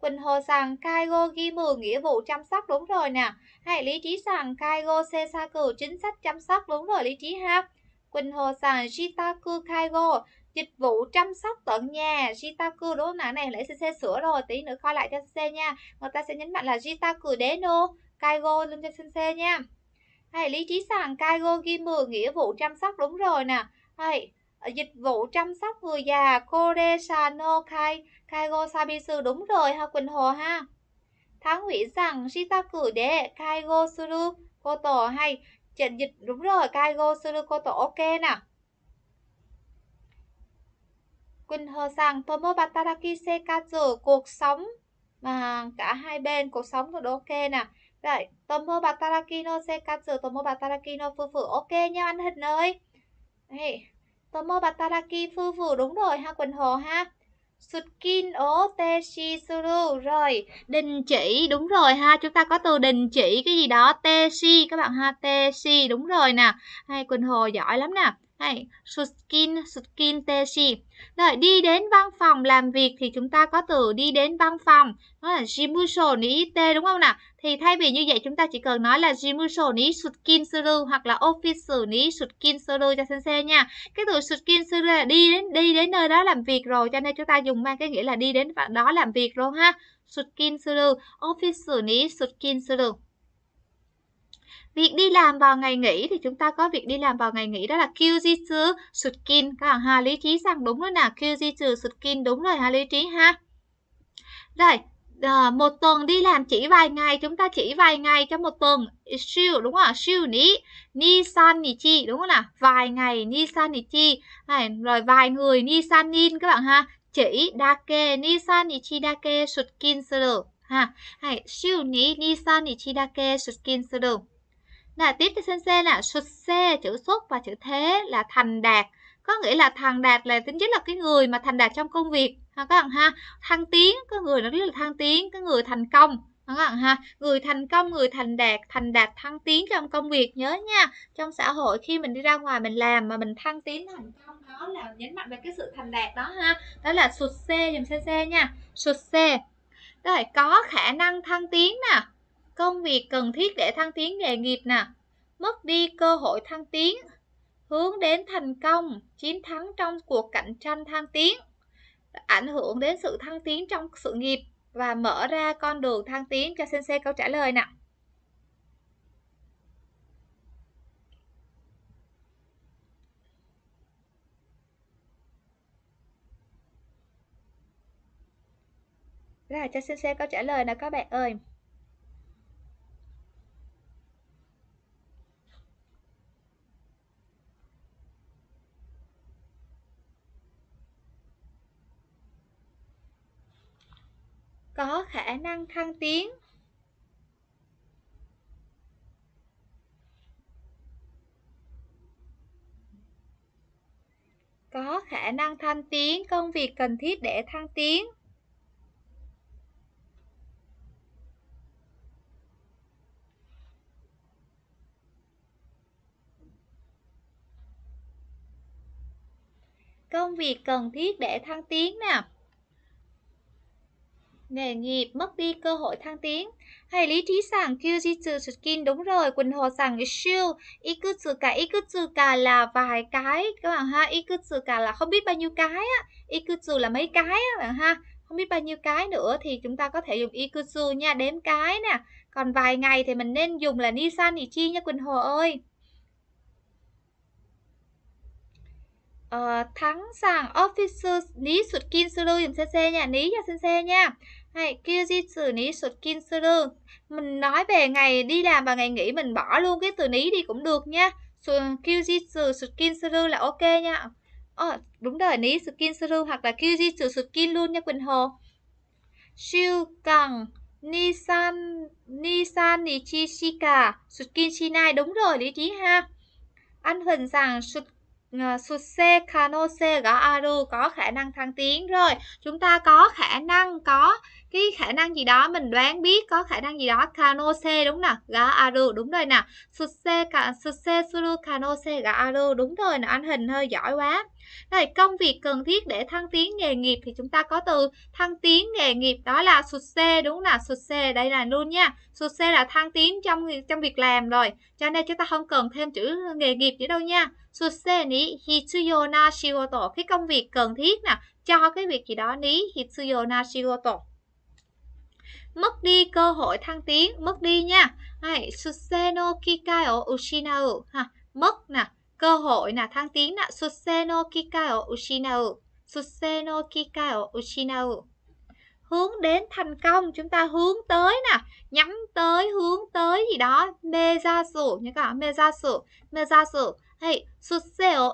Quỳnh Hồ sàn Kaigo ghi mường nghĩa vụ chăm sóc đúng rồi nè. Hay lý trí sàn Kaigo se sa cử chính sách chăm sóc đúng rồi lý trí ha. Quỳnh Hồ sàn Shitaku Kaigo dịch vụ chăm sóc tận nhà Jitaku đúng không nào này lấy xe sửa rồi tí nữa coi lại cho xe nha người ta sẽ nhấn mạnh là Jitaku Deno Kaigo luôn cho xe nha hay lý trí sàng Kaigo Gimu nghĩa vụ chăm sóc đúng rồi nè hay ờ, dịch vụ chăm sóc người già Koresano Kai Kaigo Sabisu đúng rồi ha Quỳnh Hồ ha thắng Nguyễn rằng Shitaku de Kaigo Suru Koto hay Trận dịch đúng rồi Kaigo Suru Koto ok nè Quỳnh Hờ rằng Tomobataraki Sekazu cuộc sống mà cả hai bên cuộc sống được ok nè Vậy rồi Tomobataraki no Sekazu Tomobataraki no phu phu ok nha anh Hịch ơi hey, Tomobataraki phu phu đúng rồi ha Quỳnh Hồ ha Sutkin o teshi suru rồi đình chỉ đúng rồi ha chúng ta có từ đình chỉ cái gì đó teshi các bạn ha teshi đúng rồi nè hay Quỳnh Hồ giỏi lắm nè Hey, Sukin, Sukin Teshi. Rồi đi đến văn phòng làm việc thì chúng ta có từ đi đến văn phòng. Nó là Jimusho ni ite đúng không nào? Thì thay vì như vậy chúng ta chỉ cần nói là Jimusho ni Sukin suru hoặc là Office ni Sukin suru cho sensei nha. Cái từ Sukin suru là đi đến đi đến nơi đó làm việc rồi cho nên chúng ta dùng mang cái nghĩa là đi đến đó làm việc rồi ha. Sukin suru, Office ni Sukin suru. Việc đi làm vào ngày nghỉ thì chúng ta có việc đi làm vào ngày nghỉ đó là kyujitsu sutkin. Các bạn ha Lý Trí rằng đúng rồi nè, kyujitsu sutkin đúng rồi Hà Lý Trí ha. Rồi, ờ, một tuần đi làm chỉ vài ngày, chúng ta chỉ vài ngày cho một tuần. Siêu đúng không ạ? Siêu ní, ni san ni chi đúng không nào? Vài ngày ni san ni chi. rồi vài người ni nin các bạn ha. Chỉ dake ni san ni chi dake sutkin suru ha. Này, ni san ni chi dake sutkin suru là tiếp cho sensei là xuất xe chữ xuất và chữ thế là thành đạt có nghĩa là thành đạt là tính chất là cái người mà thành đạt trong công việc ha các bạn ha thăng tiến có người nó rất là thăng tiến có người thành công các bạn ha người thành công người thành đạt thành đạt thăng tiến trong công việc nhớ nha trong xã hội khi mình đi ra ngoài mình làm mà mình thăng tiến thành công đó là nhấn mạnh về cái sự thành đạt đó ha đó là xuất xe dùm xe xe nha xuất xe rồi có khả năng thăng tiến nè công việc cần thiết để thăng tiến nghề nghiệp nè mất đi cơ hội thăng tiến hướng đến thành công chiến thắng trong cuộc cạnh tranh thăng tiến ảnh hưởng đến sự thăng tiến trong sự nghiệp và mở ra con đường thăng tiến cho xin xe câu trả lời nè Rồi cho xin xe câu trả lời nè các bạn ơi có khả năng thăng tiến có khả năng thăng tiến công việc cần thiết để thăng tiến công việc cần thiết để thăng tiến nào nghề nghiệp mất đi cơ hội thăng tiến. Hay lý trí sảng kêu di trừ skin đúng rồi, quần hồ sảng siêu, ý cứ trừ cả, ý cứ trừ cả là vài cái các bạn ha, ý cứ trừ cả là không biết bao nhiêu cái á, ý cứ trừ là mấy cái á bạn ha, không biết bao nhiêu cái nữa thì chúng ta có thể dùng ikuzu nha, đếm cái nè. Còn vài ngày thì mình nên dùng là Nissan chi nha Quỳnh Hồ ơi. Uh, thắng sàng officer ní sụt kin sulu dùm cc nha ní cho cc nha này, kia di từ ní sụt kin sư lương. Mình nói về ngày đi làm và ngày nghỉ mình bỏ luôn cái từ ní đi cũng được nha. Kia di từ sụt kin sư lương là ok nha. Ờ, đúng rồi, ní sụt kin sư lương hoặc là kia di từ sụt kin luôn nha Quỳnh Hồ. Siêu cần Nissan Nissan Nichishika Sutkin Shinai đúng rồi lý trí ha. Anh Huỳnh rằng sụt Ờ, suse kanose aru có khả năng thăng tiến rồi chúng ta có khả năng có cái khả năng gì đó mình đoán biết có khả năng gì đó kanose đúng nè ga aru đúng rồi nè suse ka suse suru kanose ga aru đúng rồi nè anh hình hơi giỏi quá đây công việc cần thiết để thăng tiến nghề nghiệp thì chúng ta có từ thăng tiến nghề nghiệp đó là sụt xe đúng là sụt xe đây là luôn nha sụt xe là thăng tiến trong trong việc làm rồi cho nên chúng ta không cần thêm chữ nghề nghiệp nữa đâu nha sụt xe ní hitsuyo na shigoto cái công việc cần thiết nè cho cái việc gì đó ní hitsuyo na shigoto mất đi cơ hội thăng tiến mất đi nha no kikai o ushinau ha mất nè cơ hội là thăng tiến là suseno no kikai o ushinau suseno no kikai o ushinau hướng đến thành công chúng ta hướng tới nè nhắm tới hướng tới gì đó mezasu ra nhớ cả mezasu mezasu hey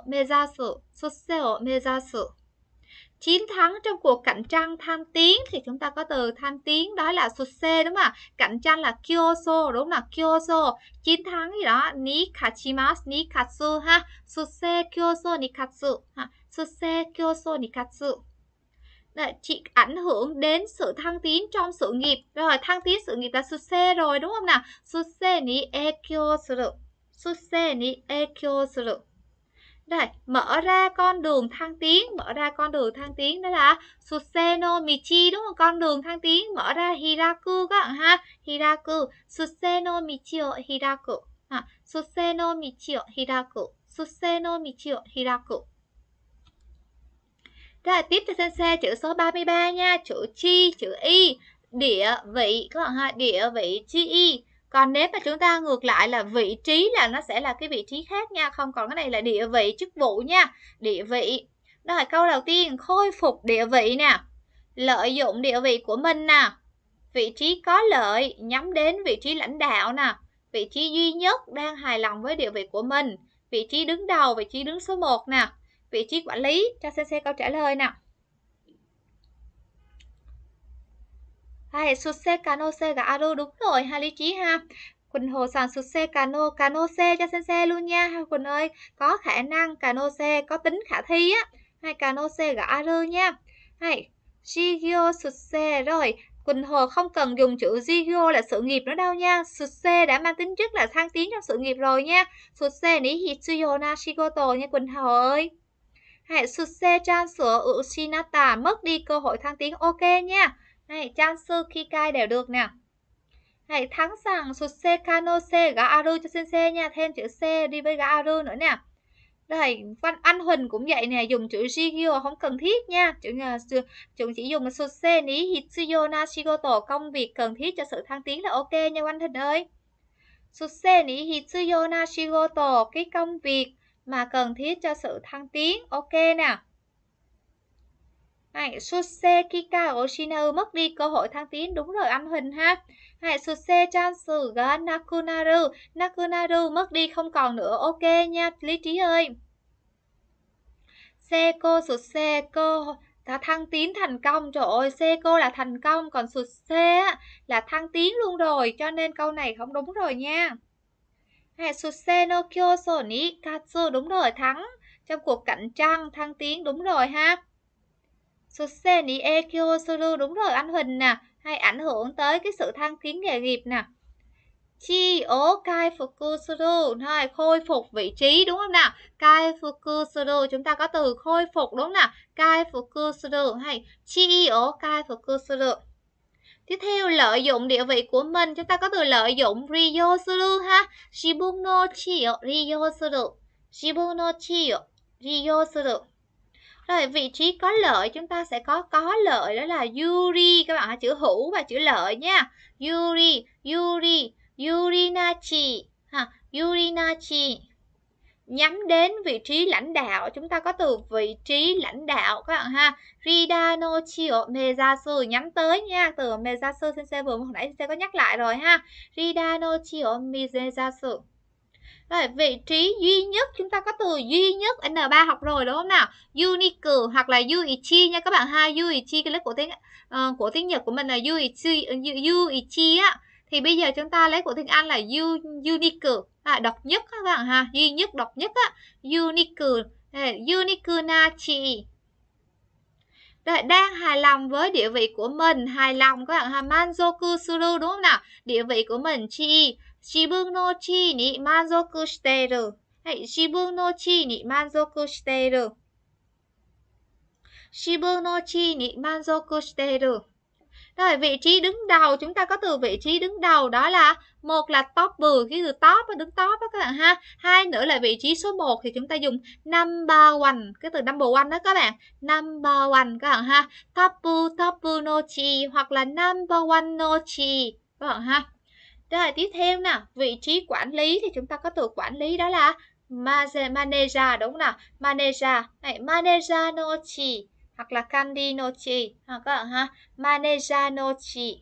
mê ra sự hay suseo mê suseo mê chiến thắng trong cuộc cạnh tranh tham tiến thì chúng ta có từ tham tiến đó là susse đúng không ạ cạnh tranh là kyoso đúng là kyoso chiến thắng gì đó ni kachimas ni katsu ha susse kyoso ni katsu ha susse kyoso ni katsu Đấy, chị ảnh hưởng đến sự thăng tiến trong sự nghiệp rồi thăng tiến sự nghiệp là susse rồi đúng không nào susse ni ekyo suru susse ni ekyo suru đây mở ra con đường thăng tiến mở ra con đường thăng tiến đó là suseno michi đúng không con đường thăng tiến mở ra hiraku các bạn ha hiraku suseno michi o hiraku à, suseno michi o hiraku suseno michi o hiraku rồi tiếp cho xe chữ số 33 nha chữ chi chữ y địa vị các bạn ha địa vị chi y còn nếu mà chúng ta ngược lại là vị trí là nó sẽ là cái vị trí khác nha không còn cái này là địa vị chức vụ nha địa vị rồi câu đầu tiên khôi phục địa vị nè lợi dụng địa vị của mình nè vị trí có lợi nhắm đến vị trí lãnh đạo nè vị trí duy nhất đang hài lòng với địa vị của mình vị trí đứng đầu vị trí đứng số 1 nè vị trí quản lý cho cc câu trả lời nè Hai suse cano se gà alo đúng rồi ha lý trí ha. Quỳnh Hồ sàn sụt xe cano, cano xe cho xe xe luôn nha Quỳnh ơi, có khả năng cano xe, có tính khả thi á Hai cano xe gã rơ nha Hai, Shigyo sụt xe rồi Quỳnh Hồ không cần dùng chữ Shigyo là sự nghiệp nữa đâu nha Sụt xe đã mang tính chất là thăng tiến trong sự nghiệp rồi nha Sụt xe ní hitsuyo na shigoto nha Quỳnh Hồ ơi Hai, sụt xe trang sửa uchinata mất đi cơ hội thăng tiến ok nha đều được nè. Hãy thắng rằng sụt xe cano xe aru cho sen xe nha, thêm chữ C đi với gã aru nữa nè. Đây, văn anh Huỳnh cũng vậy nè, dùng chữ Shigyo không cần thiết nha. Chữ ờ, chúng chỉ dùng sụt xe Hitsuyo na shigoto công việc cần thiết cho sự thăng tiến là ok nha anh Huỳnh ơi. Sụt xe Hitsuyo na shigoto cái công việc mà cần thiết cho sự thăng tiến ok nè. Này, Suse Kika Oshinaru mất đi cơ hội thăng tiến đúng rồi âm hình ha. Hãy Suse Chansu ga Nakunaru, Nakunaru mất đi không còn nữa. Ok nha, Lý Trí ơi. Seiko Suse cơ đã thăng tiến thành công trời ơi Seiko là thành công còn xe là thăng tiến luôn rồi cho nên câu này không đúng rồi nha. Này, Suse no Kyoso ni Katsu đúng rồi thắng trong cuộc cạnh tranh thăng tiến đúng rồi ha. Suse ni e kyosuru đúng rồi anh Huỳnh nè, hay ảnh hưởng tới cái sự thăng tiến nghề nghiệp nè. Chi ố kai suru hay khôi phục vị trí đúng không nào? Kai fuku suru chúng ta có từ khôi phục đúng không nào? Kai fuku suru hay chi ố kai suru Tiếp theo lợi dụng địa vị của mình chúng ta có từ lợi dụng riyosuru ha. Shibuno chiyo riyosuru. Shibuno chiyo riyosuru rồi vị trí có lợi chúng ta sẽ có có lợi đó là yuri các bạn chữ hữu và chữ lợi nha yuri yuri yurinachi ha yurinachi nhắm đến vị trí lãnh đạo chúng ta có từ vị trí lãnh đạo các bạn ha ridano chio mezasu nhắm tới nha từ mezasu sensei vừa hồi nãy sẽ có nhắc lại rồi ha ridano chio mezasu rồi vị trí duy nhất chúng ta có từ duy nhất N3 học rồi đúng không nào? Unique hoặc là Uichi nha các bạn ha. Uichi cái lớp của tiếng uh, của tiếng Nhật của mình là Yuichi Uichi á. Thì bây giờ chúng ta lấy của tiếng Anh là U, unique à, độc nhất các bạn ha, duy nhất độc nhất á. Unique unique chi rồi, đang hài lòng với địa vị của mình hài lòng các bạn ha manzoku suru đúng không nào địa vị của mình chi 自分の地位に満足している。はい、自分の地位に満足している。自分の地位に満足している。Rồi vị trí đứng đầu chúng ta có từ vị trí đứng đầu đó là một là top vừa cái từ top đứng top đó các bạn ha. Hai nữa là vị trí số 1 thì chúng ta dùng number one, cái từ number one đó các bạn. Number one các bạn ha. Tapu tapu no chi hoặc là number one no chi các bạn ha. Rồi tiếp theo nè, vị trí quản lý thì chúng ta có từ quản lý đó là manager đúng nào? Manager, này manager no chi hoặc là candy no chi ha à, các bạn ha. Manager no chi.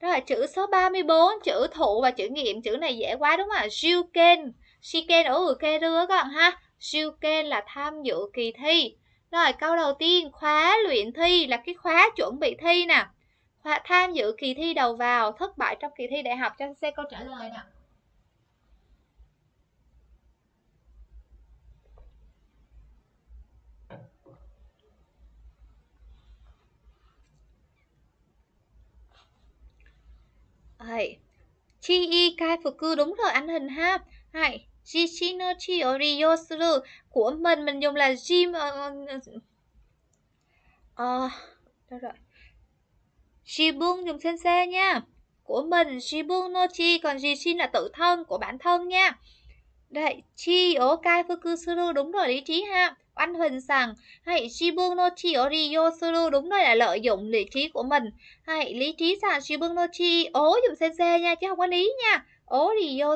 Rồi chữ số 34, chữ thụ và chữ nghiệm, chữ này dễ quá đúng không ạ? Shuken, shiken ở kê đưa các bạn ha. Shuken là tham dự kỳ thi. Rồi câu đầu tiên khóa luyện thi là cái khóa chuẩn bị thi nè. Hoặc tham dự kỳ thi đầu vào, thất bại trong kỳ thi đại học cho xe câu trả lời nào. Hãy chi y kai fuku đúng rồi anh hình ha. Hãy Jichi no chi oriosuru của mình mình dùng là Jim uh, uh, uh, đâu rồi Shibun dùng sensei nha của mình Shibun no chi còn gì shin là tự thân của bản thân nha Đấy, chi ở kai fukusuru đúng rồi lý trí ha anh Huỳnh rằng hãy Shibun no chi ở Ryosuru đúng rồi là lợi dụng lý trí của mình hãy lý trí rằng Shibun no chi ố dùng sensei nha chứ không có lý nha ố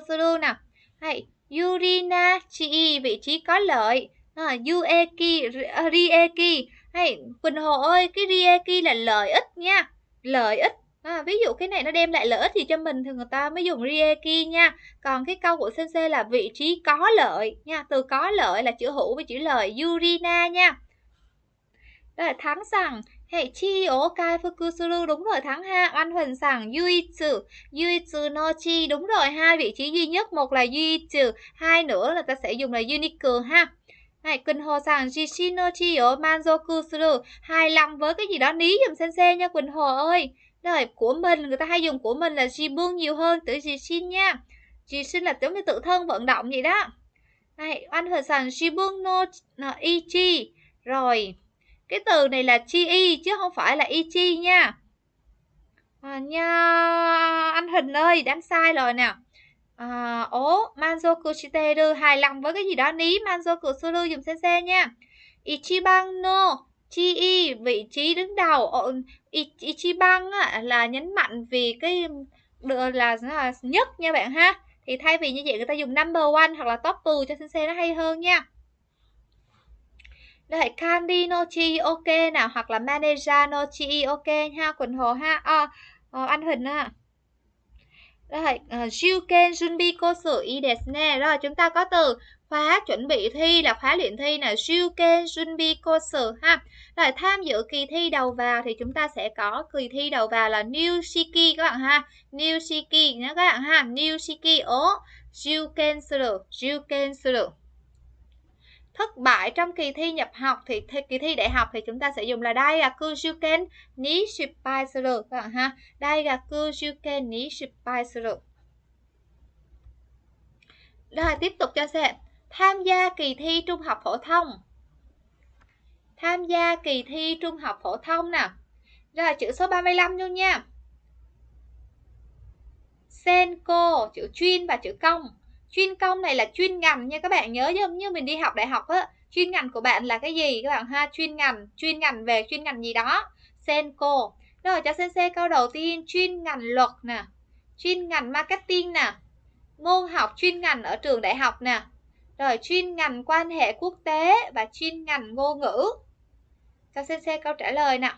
suru nè hãy Yurina chi vị trí có lợi à, Yueki Rieki hay Quỳnh Hồ ơi cái Rieki là lợi ích nha lợi ích À, ví dụ cái này nó đem lại lợi ích gì cho mình thì người ta mới dùng rieki nha còn cái câu của sensei là vị trí có lợi nha từ có lợi là chữ hữu với chữ lợi yurina nha đó là thắng rằng hệ chi ố kai fukusuru đúng rồi thắng ha oan huỳnh rằng yuitsu yuitsu no chi đúng rồi hai vị trí duy nhất một là yuitsu hai nữa là ta sẽ dùng là uniku ha này, Quỳnh Hồ sàng Jishino Chiyo Manzoku Suru hài lòng với cái gì đó ní dùm sensei nha Quỳnh Hồ ơi. đời của mình, người ta hay dùng của mình là Jibun nhiều hơn từ Jishin nha. Jishin là giống như tự thân vận động vậy đó. Này, anh Hồ sàng Jibun no, no Ichi. Rồi, cái từ này là chi y chứ không phải là Ichi nha. À, nha, anh Hình ơi, đánh sai rồi nè à, ố manzoku shiteru hài lòng với cái gì đó ní manzoku suru dùng sensei nha ichiban no chi y vị trí đứng đầu Ồ, ichiban là nhấn mạnh vì cái được là, là nhất nha bạn ha thì thay vì như vậy người ta dùng number one hoặc là top 10 cho sensei nó hay hơn nha đây candy no chi ok nào hoặc là manager no chi ok nha, quần hồ ha à, à, anh huỳnh à rồi, Shuken Junbi Kosu i desu Rồi, chúng ta có từ khóa chuẩn bị thi là khóa luyện thi là Shuken Junbi Kosu ha. Rồi, tham dự kỳ thi đầu vào thì chúng ta sẽ có kỳ thi đầu vào là New Shiki các bạn ha. New Shiki nhé các bạn ha. New Shiki o Shuken suru, Shuken suru thất bại trong kỳ thi nhập học thì thi, kỳ thi đại học thì chúng ta sẽ dùng là đây là cư shuken ni shippai suru các bạn ha đây là cư shuken ni shippai suru rồi tiếp tục cho xem tham gia kỳ thi trung học phổ thông tham gia kỳ thi trung học phổ thông nè rồi chữ số 35 luôn nha senko chữ chuyên và chữ công chuyên công này là chuyên ngành nha các bạn nhớ giống như mình đi học đại học á chuyên ngành của bạn là cái gì các bạn ha chuyên ngành chuyên ngành về chuyên ngành gì đó senko rồi cho sensei câu đầu tiên chuyên ngành luật nè chuyên ngành marketing nè môn học chuyên ngành ở trường đại học nè rồi chuyên ngành quan hệ quốc tế và chuyên ngành ngôn ngữ cho sensei câu trả lời nè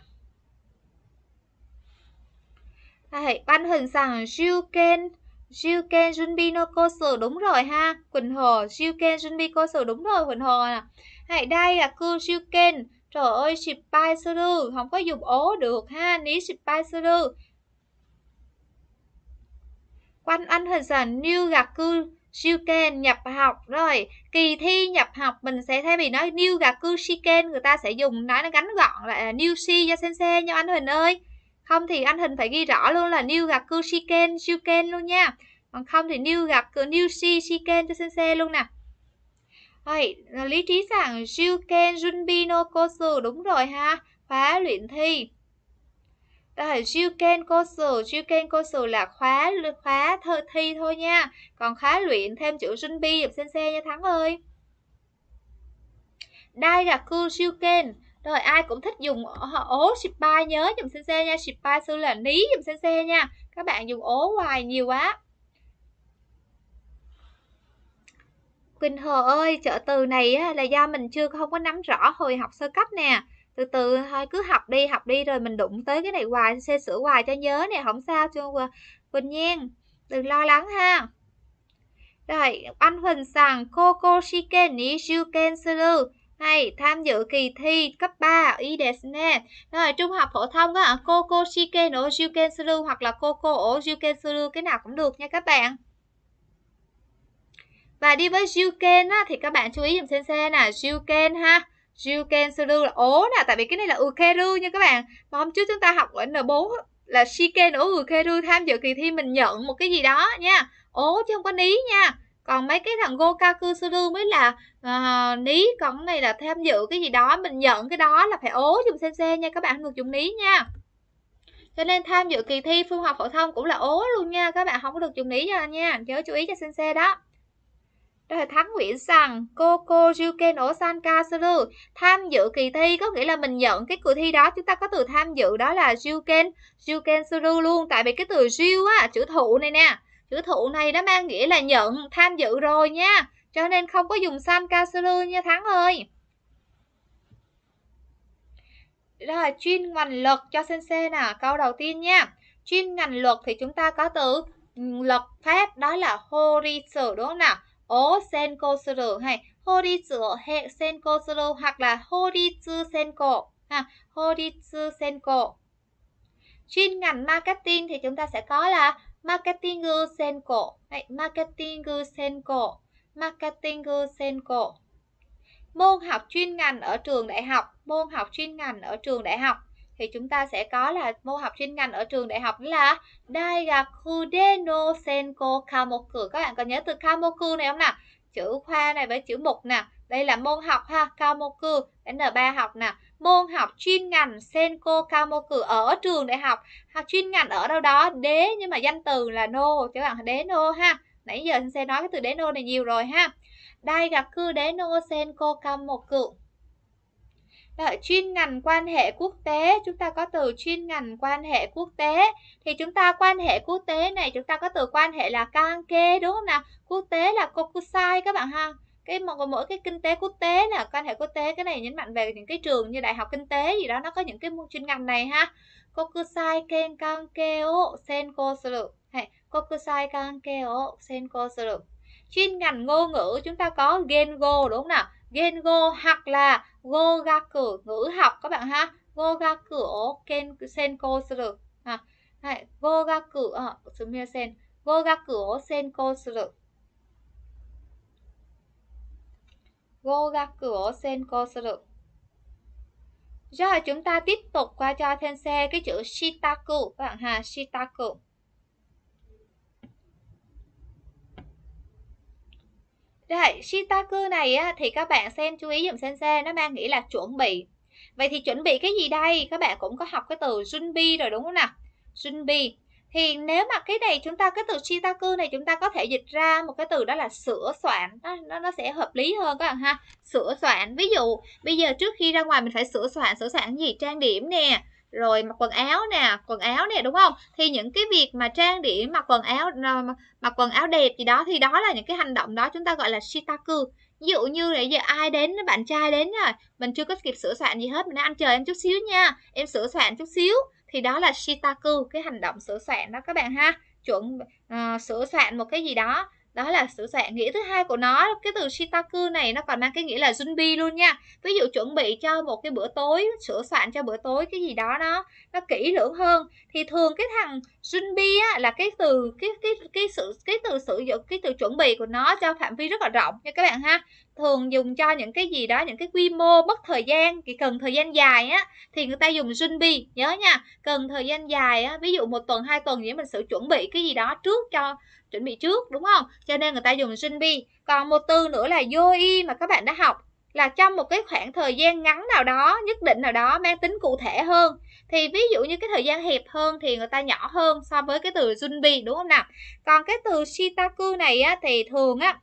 Hãy ban hình rằng Shuken Juken Junbi no Kosu đúng rồi ha Quỳnh Hồ Juken Junbi Kosu đúng rồi Quỳnh Hồ nè. À. Hãy đây là Ku Juken Trời ơi Shippai Suru Không có dùng ố được ha Ní Shippai Suru Quanh anh hình sản New Gaku Shiken nhập học rồi kỳ thi nhập học mình sẽ thay vì nói new gaku shiken người ta sẽ dùng nói nó gắn gọn lại là new shi cho sensei nhau anh Huỳnh ơi không thì anh hình phải ghi rõ luôn là new gặp cu shiken shuken luôn nha còn không thì new gặp gạch new si shiken cho sensei luôn nè Vậy, lý trí rằng Shuken Junbi no Kosu đúng rồi ha, khóa luyện thi. Rồi Shuken Kosu, Shuken Kosu là khóa khóa thơ thi thôi nha. Còn khóa luyện thêm chữ Junbi giúp sensei nha Thắng ơi. Dai Gaku Shuken, rồi ai cũng thích dùng ố shippa nhớ dùm cc nha shippa sư là ní dùm cc nha các bạn dùng ố hoài nhiều quá Quỳnh Hờ ơi, trợ từ này là do mình chưa không có nắm rõ hồi học sơ cấp nè từ từ thôi cứ học đi học đi rồi mình đụng tới cái này hoài xe sửa hoài cho nhớ nè không sao chưa Quỳnh Nhiên đừng lo lắng ha rồi anh Huỳnh rằng koko shiken ni shuken suru hay tham dự kỳ thi cấp 3 ý desne rồi trung học phổ thông đó ở koko shiken ở jukensuru hoặc là koko ở jukensuru cái nào cũng được nha các bạn và đi với juken á, thì các bạn chú ý dùm xem xe nè juken ha jukensuru là ố nè tại vì cái này là ukeru nha các bạn mà hôm trước chúng ta học ở n 4 là shiken no ukeru tham dự kỳ thi mình nhận một cái gì đó nha ố chứ không có ní nha còn mấy cái thằng Gokaku Suru mới là uh, ní còn cái này là tham dự cái gì đó mình nhận cái đó là phải ố dùng xe nha các bạn không được dùng ní nha cho nên tham dự kỳ thi phương học phổ thông cũng là ố luôn nha các bạn không có được dùng ní nha nha nhớ chú ý cho xe đó rồi Thắng Nguyễn rằng Koko Juke no Sanka tham dự kỳ thi có nghĩa là mình nhận cái cuộc thi đó chúng ta có từ tham dự đó là Juken Juken Suru luôn tại vì cái từ Jiu á chữ thụ này nè chữ thụ này nó mang nghĩa là nhận tham dự rồi nha cho nên không có dùng san kasuru nha thắng ơi đó là chuyên ngành luật cho sensei nè câu đầu tiên nha chuyên ngành luật thì chúng ta có từ ừ, luật pháp đó là horitsu đúng không nào ố senko suru hay horitsu he senko suru hoặc là horitsu senko ha horitsu senko chuyên ngành marketing thì chúng ta sẽ có là marketing senko marketing senko marketing senko môn học chuyên ngành ở trường đại học môn học chuyên ngành ở trường đại học thì chúng ta sẽ có là môn học chuyên ngành ở trường đại học là Daigaku de no senko kamoku các bạn có nhớ từ kamoku này không nào chữ khoa này với chữ mục nè đây là môn học ha kamoku n 3 học nè môn học chuyên ngành Senko Kamoku ở trường đại học học chuyên ngành ở đâu đó đế nhưng mà danh từ là no các bạn đế no ha nãy giờ sẽ nói cái từ đế no này nhiều rồi ha đây gặp cư đế no Senko Kamoku Đợi chuyên ngành quan hệ quốc tế chúng ta có từ chuyên ngành quan hệ quốc tế thì chúng ta quan hệ quốc tế này chúng ta có từ quan hệ là kanke đúng không nào quốc tế là kokusai các bạn ha cái mỗi, mỗi cái kinh tế quốc tế là quan hệ quốc tế cái này nhấn mạnh về những cái trường như đại học kinh tế gì đó nó có những cái môn chuyên ngành này ha kokusai ken kanke o senko suru hay kokusai kanke o senko suru chuyên ngành ngôn ngữ chúng ta có gengo đúng không nào gengo hoặc là gogaku ngữ học các bạn ha gogaku o ken senko suru à, ha gogaku o ờ, sumiasen gogaku o senko suru Gogaku o senko suru. Rồi chúng ta tiếp tục qua cho thêm xe cái chữ shitaku các bạn ha, shitaku. Rồi, shitaku này á, thì các bạn xem chú ý dùm sensei nó mang nghĩa là chuẩn bị. Vậy thì chuẩn bị cái gì đây? Các bạn cũng có học cái từ junbi rồi đúng không nào? Junbi thì nếu mà cái này chúng ta cái từ shitaku này chúng ta có thể dịch ra một cái từ đó là sửa soạn nó nó, sẽ hợp lý hơn các bạn ha sửa soạn ví dụ bây giờ trước khi ra ngoài mình phải sửa soạn sửa soạn gì trang điểm nè rồi mặc quần áo nè quần áo nè đúng không thì những cái việc mà trang điểm mặc quần áo ờ, mặc quần áo đẹp gì đó thì đó là những cái hành động đó chúng ta gọi là shitaku ví dụ như là giờ ai đến bạn trai đến rồi mình chưa có kịp sửa soạn gì hết mình nói anh chờ em chút xíu nha em sửa soạn chút xíu thì đó là shitaku cái hành động sửa soạn đó các bạn ha chuẩn uh, sửa soạn một cái gì đó đó là sự soạn nghĩa thứ hai của nó cái từ shitaku này nó còn mang cái nghĩa là 준비 luôn nha ví dụ chuẩn bị cho một cái bữa tối sửa soạn cho bữa tối cái gì đó nó nó kỹ lưỡng hơn thì thường cái thằng 준비 á, là cái từ cái cái cái sự cái từ sử dụng cái từ chuẩn bị của nó cho phạm vi rất là rộng nha các bạn ha thường dùng cho những cái gì đó những cái quy mô mất thời gian thì cần thời gian dài á thì người ta dùng 준비 nhớ nha cần thời gian dài á ví dụ một tuần hai tuần vậy mình sự chuẩn bị cái gì đó trước cho chuẩn bị trước đúng không cho nên người ta dùng shinbi còn một từ nữa là yoi mà các bạn đã học là trong một cái khoảng thời gian ngắn nào đó nhất định nào đó mang tính cụ thể hơn thì ví dụ như cái thời gian hẹp hơn thì người ta nhỏ hơn so với cái từ junbi đúng không nào còn cái từ shitaku này á, thì thường á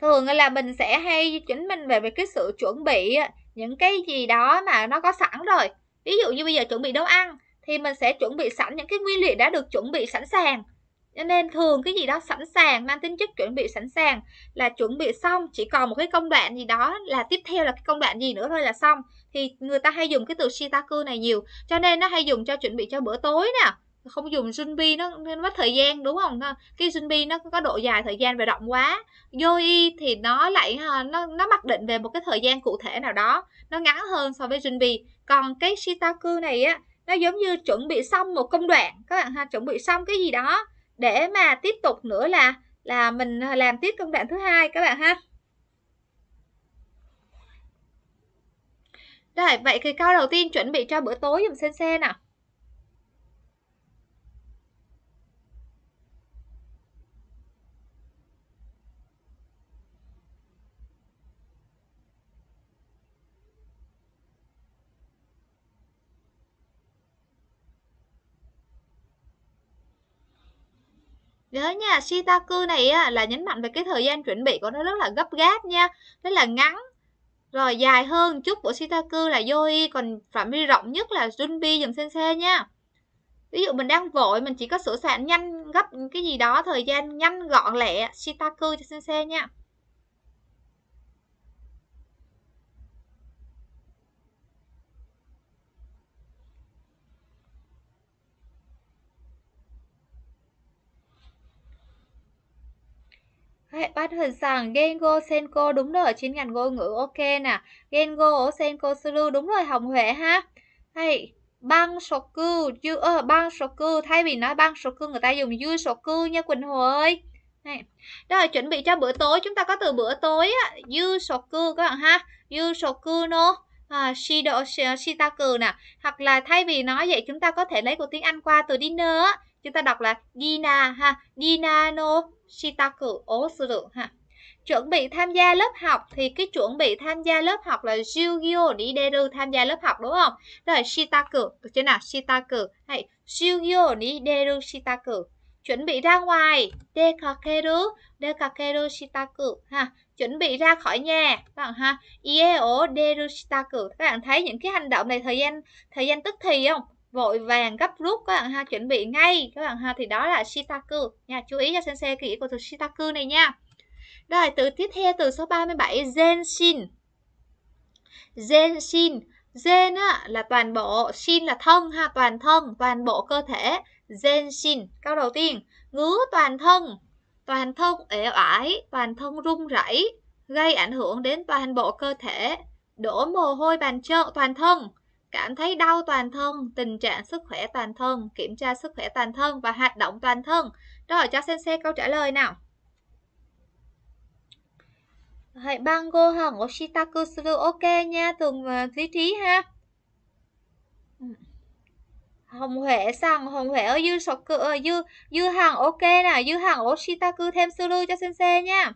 thường là mình sẽ hay chính mình về cái sự chuẩn bị những cái gì đó mà nó có sẵn rồi ví dụ như bây giờ chuẩn bị nấu ăn thì mình sẽ chuẩn bị sẵn những cái nguyên liệu đã được chuẩn bị sẵn sàng cho nên thường cái gì đó sẵn sàng mang tính chất chuẩn bị sẵn sàng là chuẩn bị xong chỉ còn một cái công đoạn gì đó là tiếp theo là cái công đoạn gì nữa thôi là xong thì người ta hay dùng cái từ shitaku này nhiều cho nên nó hay dùng cho chuẩn bị cho bữa tối nè không dùng Junbi nó, nó mất thời gian đúng không cái Junbi nó có độ dài thời gian và rộng quá Yoi thì nó lại ờ, nó nó mặc định về một cái thời gian cụ thể nào đó nó ngắn hơn so với Junbi còn cái Shitaku này á nó giống như chuẩn bị xong một công đoạn các bạn ha chuẩn bị xong cái gì đó để mà tiếp tục nữa là là mình làm tiếp công đoạn thứ hai các bạn ha Rồi, vậy thì câu đầu tiên chuẩn bị cho bữa tối dùm sen sen nào nhớ nha shitaku này á, là nhấn mạnh về cái thời gian chuẩn bị của nó rất là gấp gáp nha rất là ngắn rồi dài hơn chút của shitaku là yoi còn phạm vi rộng nhất là junbi dùm sensei nha ví dụ mình đang vội mình chỉ có sửa soạn nhanh gấp cái gì đó thời gian nhanh gọn lẹ shitaku cho sen sensei nha Hãy bắt hình rằng Gengo Senko đúng rồi trên ngành ngôn ngữ ok nè. Gengo Senko Suru đúng rồi Hồng Huệ ha. Hay băng soku chứ ờ băng soku thay vì nói băng soku người ta dùng yu soku nha Quỳnh Hồ ơi. Này. Rồi chuẩn bị cho bữa tối chúng ta có từ bữa tối á, yu soku các bạn ha. Yu soku no à, shido shitaku nè, hoặc là thay vì nói vậy chúng ta có thể lấy của tiếng Anh qua từ dinner á chúng ta đọc là Dina ha, Dina no shitaku o suru ha. Chuẩn bị tham gia lớp học thì cái chuẩn bị tham gia lớp học là Jugyo Nideru tham gia lớp học đúng không? Rồi shitaku, được chưa nào? Shitaku hay Jugyo Nideru shitaku. Chuẩn bị ra ngoài, dekakeru, dekakeru shitaku ha chuẩn bị ra khỏi nhà các bạn ha ieo derushitaku các bạn thấy những cái hành động này thời gian thời gian tức thì không vội vàng gấp rút các bạn ha chuẩn bị ngay các bạn ha thì đó là shitaku nha chú ý cho sensei kỹ của từ shitaku này nha rồi từ tiếp theo từ số 37 Zenshin Zenshin Zen á, là toàn bộ, shin là thân ha, toàn thân, toàn bộ cơ thể. Zen shin, câu đầu tiên, ngứa toàn thân, toàn thân ẻo ải, toàn thân run rẩy, gây ảnh hưởng đến toàn bộ cơ thể, đổ mồ hôi bàn trợ toàn thân, cảm thấy đau toàn thân, tình trạng sức khỏe toàn thân, kiểm tra sức khỏe toàn thân và hoạt động toàn thân. Rồi cho sensei câu trả lời nào. hãy はい晩ご飯を支度する OK nha Tường lý ờ, trí ha ừ. Hồng Huệ rằng Hồng Huệ ơi dư sọc cửa ờ, dư dư hàng ok nè dư hàng Oshitaku thêm sulu cho sensei nha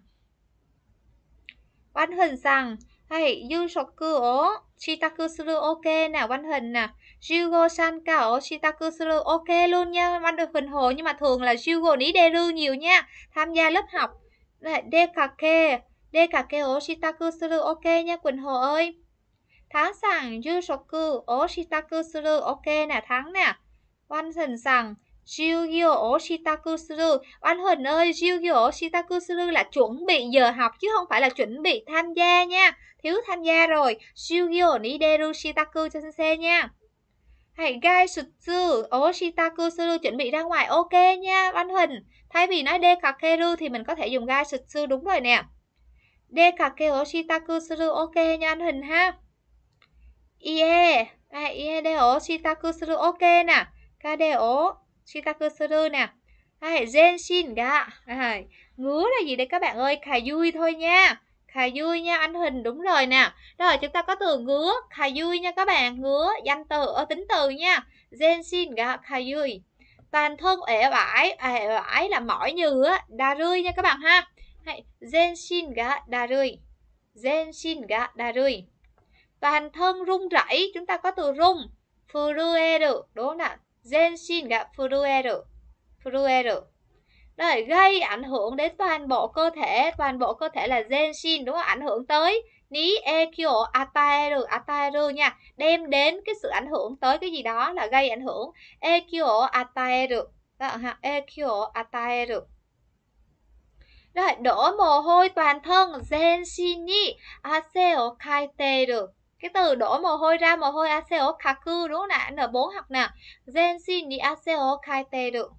Quán Huỳnh rằng hay Yu Shoku, Shitaku Suru ok nè quanh hình nè Jugo san kao shitaku suru ok luôn nha quanh được hình hồ nhưng mà thường là Jugo ní deru nhiều nha tham gia lớp học dekake dekake o shitaku suru ok nha Quỳnh Hồ ơi tháng sẵn Jusoku o shitaku suru ok nè tháng nè quanh hình sẵn Jiugyo o shitaku suru. Anh Huỳnh ơi, Jiugyo o shitaku suru là chuẩn bị giờ học chứ không phải là chuẩn bị tham gia nha. Thiếu tham gia rồi. Jiugyo ni deru shitaku cho sensei nha. Hãy gai sutsu o suru chuẩn bị ra ngoài ok nha anh Huỳnh. Thay vì nói dekakeru thì mình có thể dùng gai sutsu đúng rồi nè. Dekake o suru ok nha anh Huỳnh ha. Ie, ie de o suru ok nè. kadeo Shitakusuru nè zen shin ga à, ngứa là gì đây các bạn ơi khà vui thôi nha khà vui nha anh hình đúng rồi nè rồi chúng ta có từ ngứa khà vui nha các bạn ngứa danh từ ở ờ, tính từ nha zen shin ga khà vui toàn thân ẻ vải ẻ vải là mỏi như á đà rươi nha các bạn ha zen shin ga đà rươi shin ga đà rươi toàn thân rung rẩy chúng ta có từ rung furueru, đúng không nào Genshin gặp Furuero Furuero nó gây ảnh hưởng đến toàn bộ cơ thể toàn bộ cơ thể là Genshin đúng không ảnh hưởng tới ní ekyo ataeru ataeru nha đem đến cái sự ảnh hưởng tới cái gì đó là gây ảnh hưởng ekyo ataeru đó ha e ataeru rồi đổ mồ hôi toàn thân genshin ni ase o kaiteru cái từ đổ mồ hôi ra mồ hôi ACO kaku đúng không ạ N4 học nào Zenshin ni ACO kaite được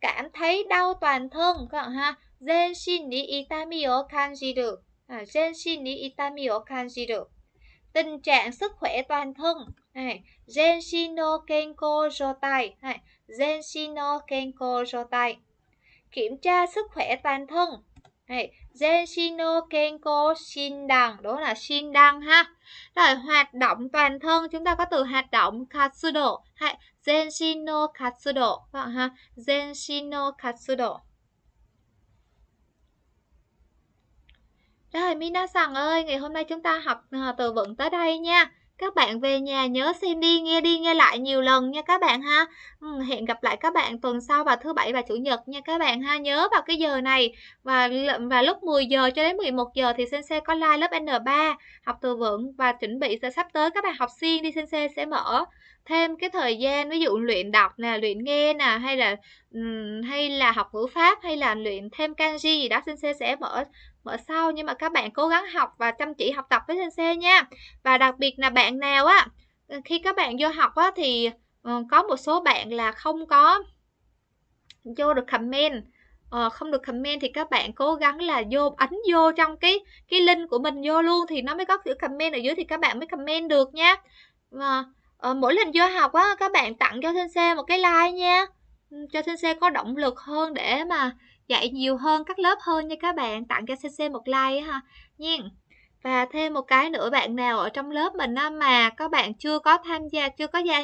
cảm thấy đau toàn thân các bạn ha Zenshin ni itami o kanji được à, Zenshin ni itami o kanji được tình trạng sức khỏe toàn thân à, này Zenshin no kenko jotai à, này Zenshin no kenko jotai kiểm tra sức khỏe toàn thân Đấy, Zenshino Kenko Shindan, đó là Shindan ha. Rồi hoạt động toàn thân chúng ta có từ hoạt động Katsudo, hay Zenshino Katsudo, các ha. Zenshino Katsudo. Rồi Mina rằng ơi, ngày hôm nay chúng ta học ờ, từ vựng tới đây nha các bạn về nhà nhớ xem đi nghe đi nghe lại nhiều lần nha các bạn ha ừ, hẹn gặp lại các bạn tuần sau vào thứ bảy và chủ nhật nha các bạn ha nhớ vào cái giờ này và và lúc 10 giờ cho đến 11 giờ thì Sensei có live lớp N3 học từ vựng và chuẩn bị sẽ sắp tới các bạn học xuyên đi Sensei sẽ mở thêm cái thời gian ví dụ luyện đọc nè luyện nghe nè hay là hay là học ngữ pháp hay là luyện thêm kanji gì đó Sensei sẽ mở mở sau nhưng mà các bạn cố gắng học và chăm chỉ học tập với sensei nha và đặc biệt là bạn nào á khi các bạn vô học á thì ờ, có một số bạn là không có vô được comment Ờ, không được comment thì các bạn cố gắng là vô ấn vô trong cái cái link của mình vô luôn thì nó mới có chữ comment ở dưới thì các bạn mới comment được nha và ờ, ờ, mỗi lần vô học á các bạn tặng cho sensei một cái like nha ừ, cho sensei có động lực hơn để mà dạy nhiều hơn các lớp hơn nha các bạn tặng cho cc một like ha nha và thêm một cái nữa bạn nào ở trong lớp mình á, mà các bạn chưa có tham gia chưa có gia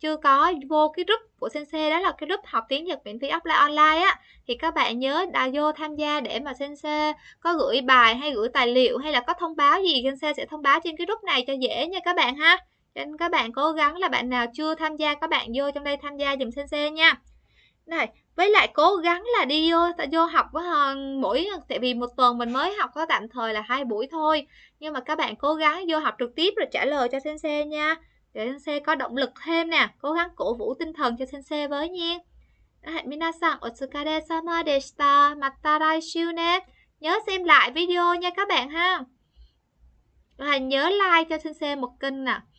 chưa có vô cái group của sensei đó là cái group học tiếng nhật miễn phí offline online á thì các bạn nhớ đã vô tham gia để mà sensei có gửi bài hay gửi tài liệu hay là có thông báo gì sensei sẽ thông báo trên cái group này cho dễ nha các bạn ha nên các bạn cố gắng là bạn nào chưa tham gia các bạn vô trong đây tham gia dùm sensei nha này với lại cố gắng là đi vô, vô học mỗi ờ, tại vì một tuần mình mới học có tạm thời là hai buổi thôi nhưng mà các bạn cố gắng vô học trực tiếp rồi trả lời cho sensei nha để sensei có động lực thêm nè cố gắng cổ vũ tinh thần cho sensei với nha Minasan otsukare sama deshita mata raishu ne Nhớ xem lại video nha các bạn ha Và nhớ like cho Sensei một kênh nè à.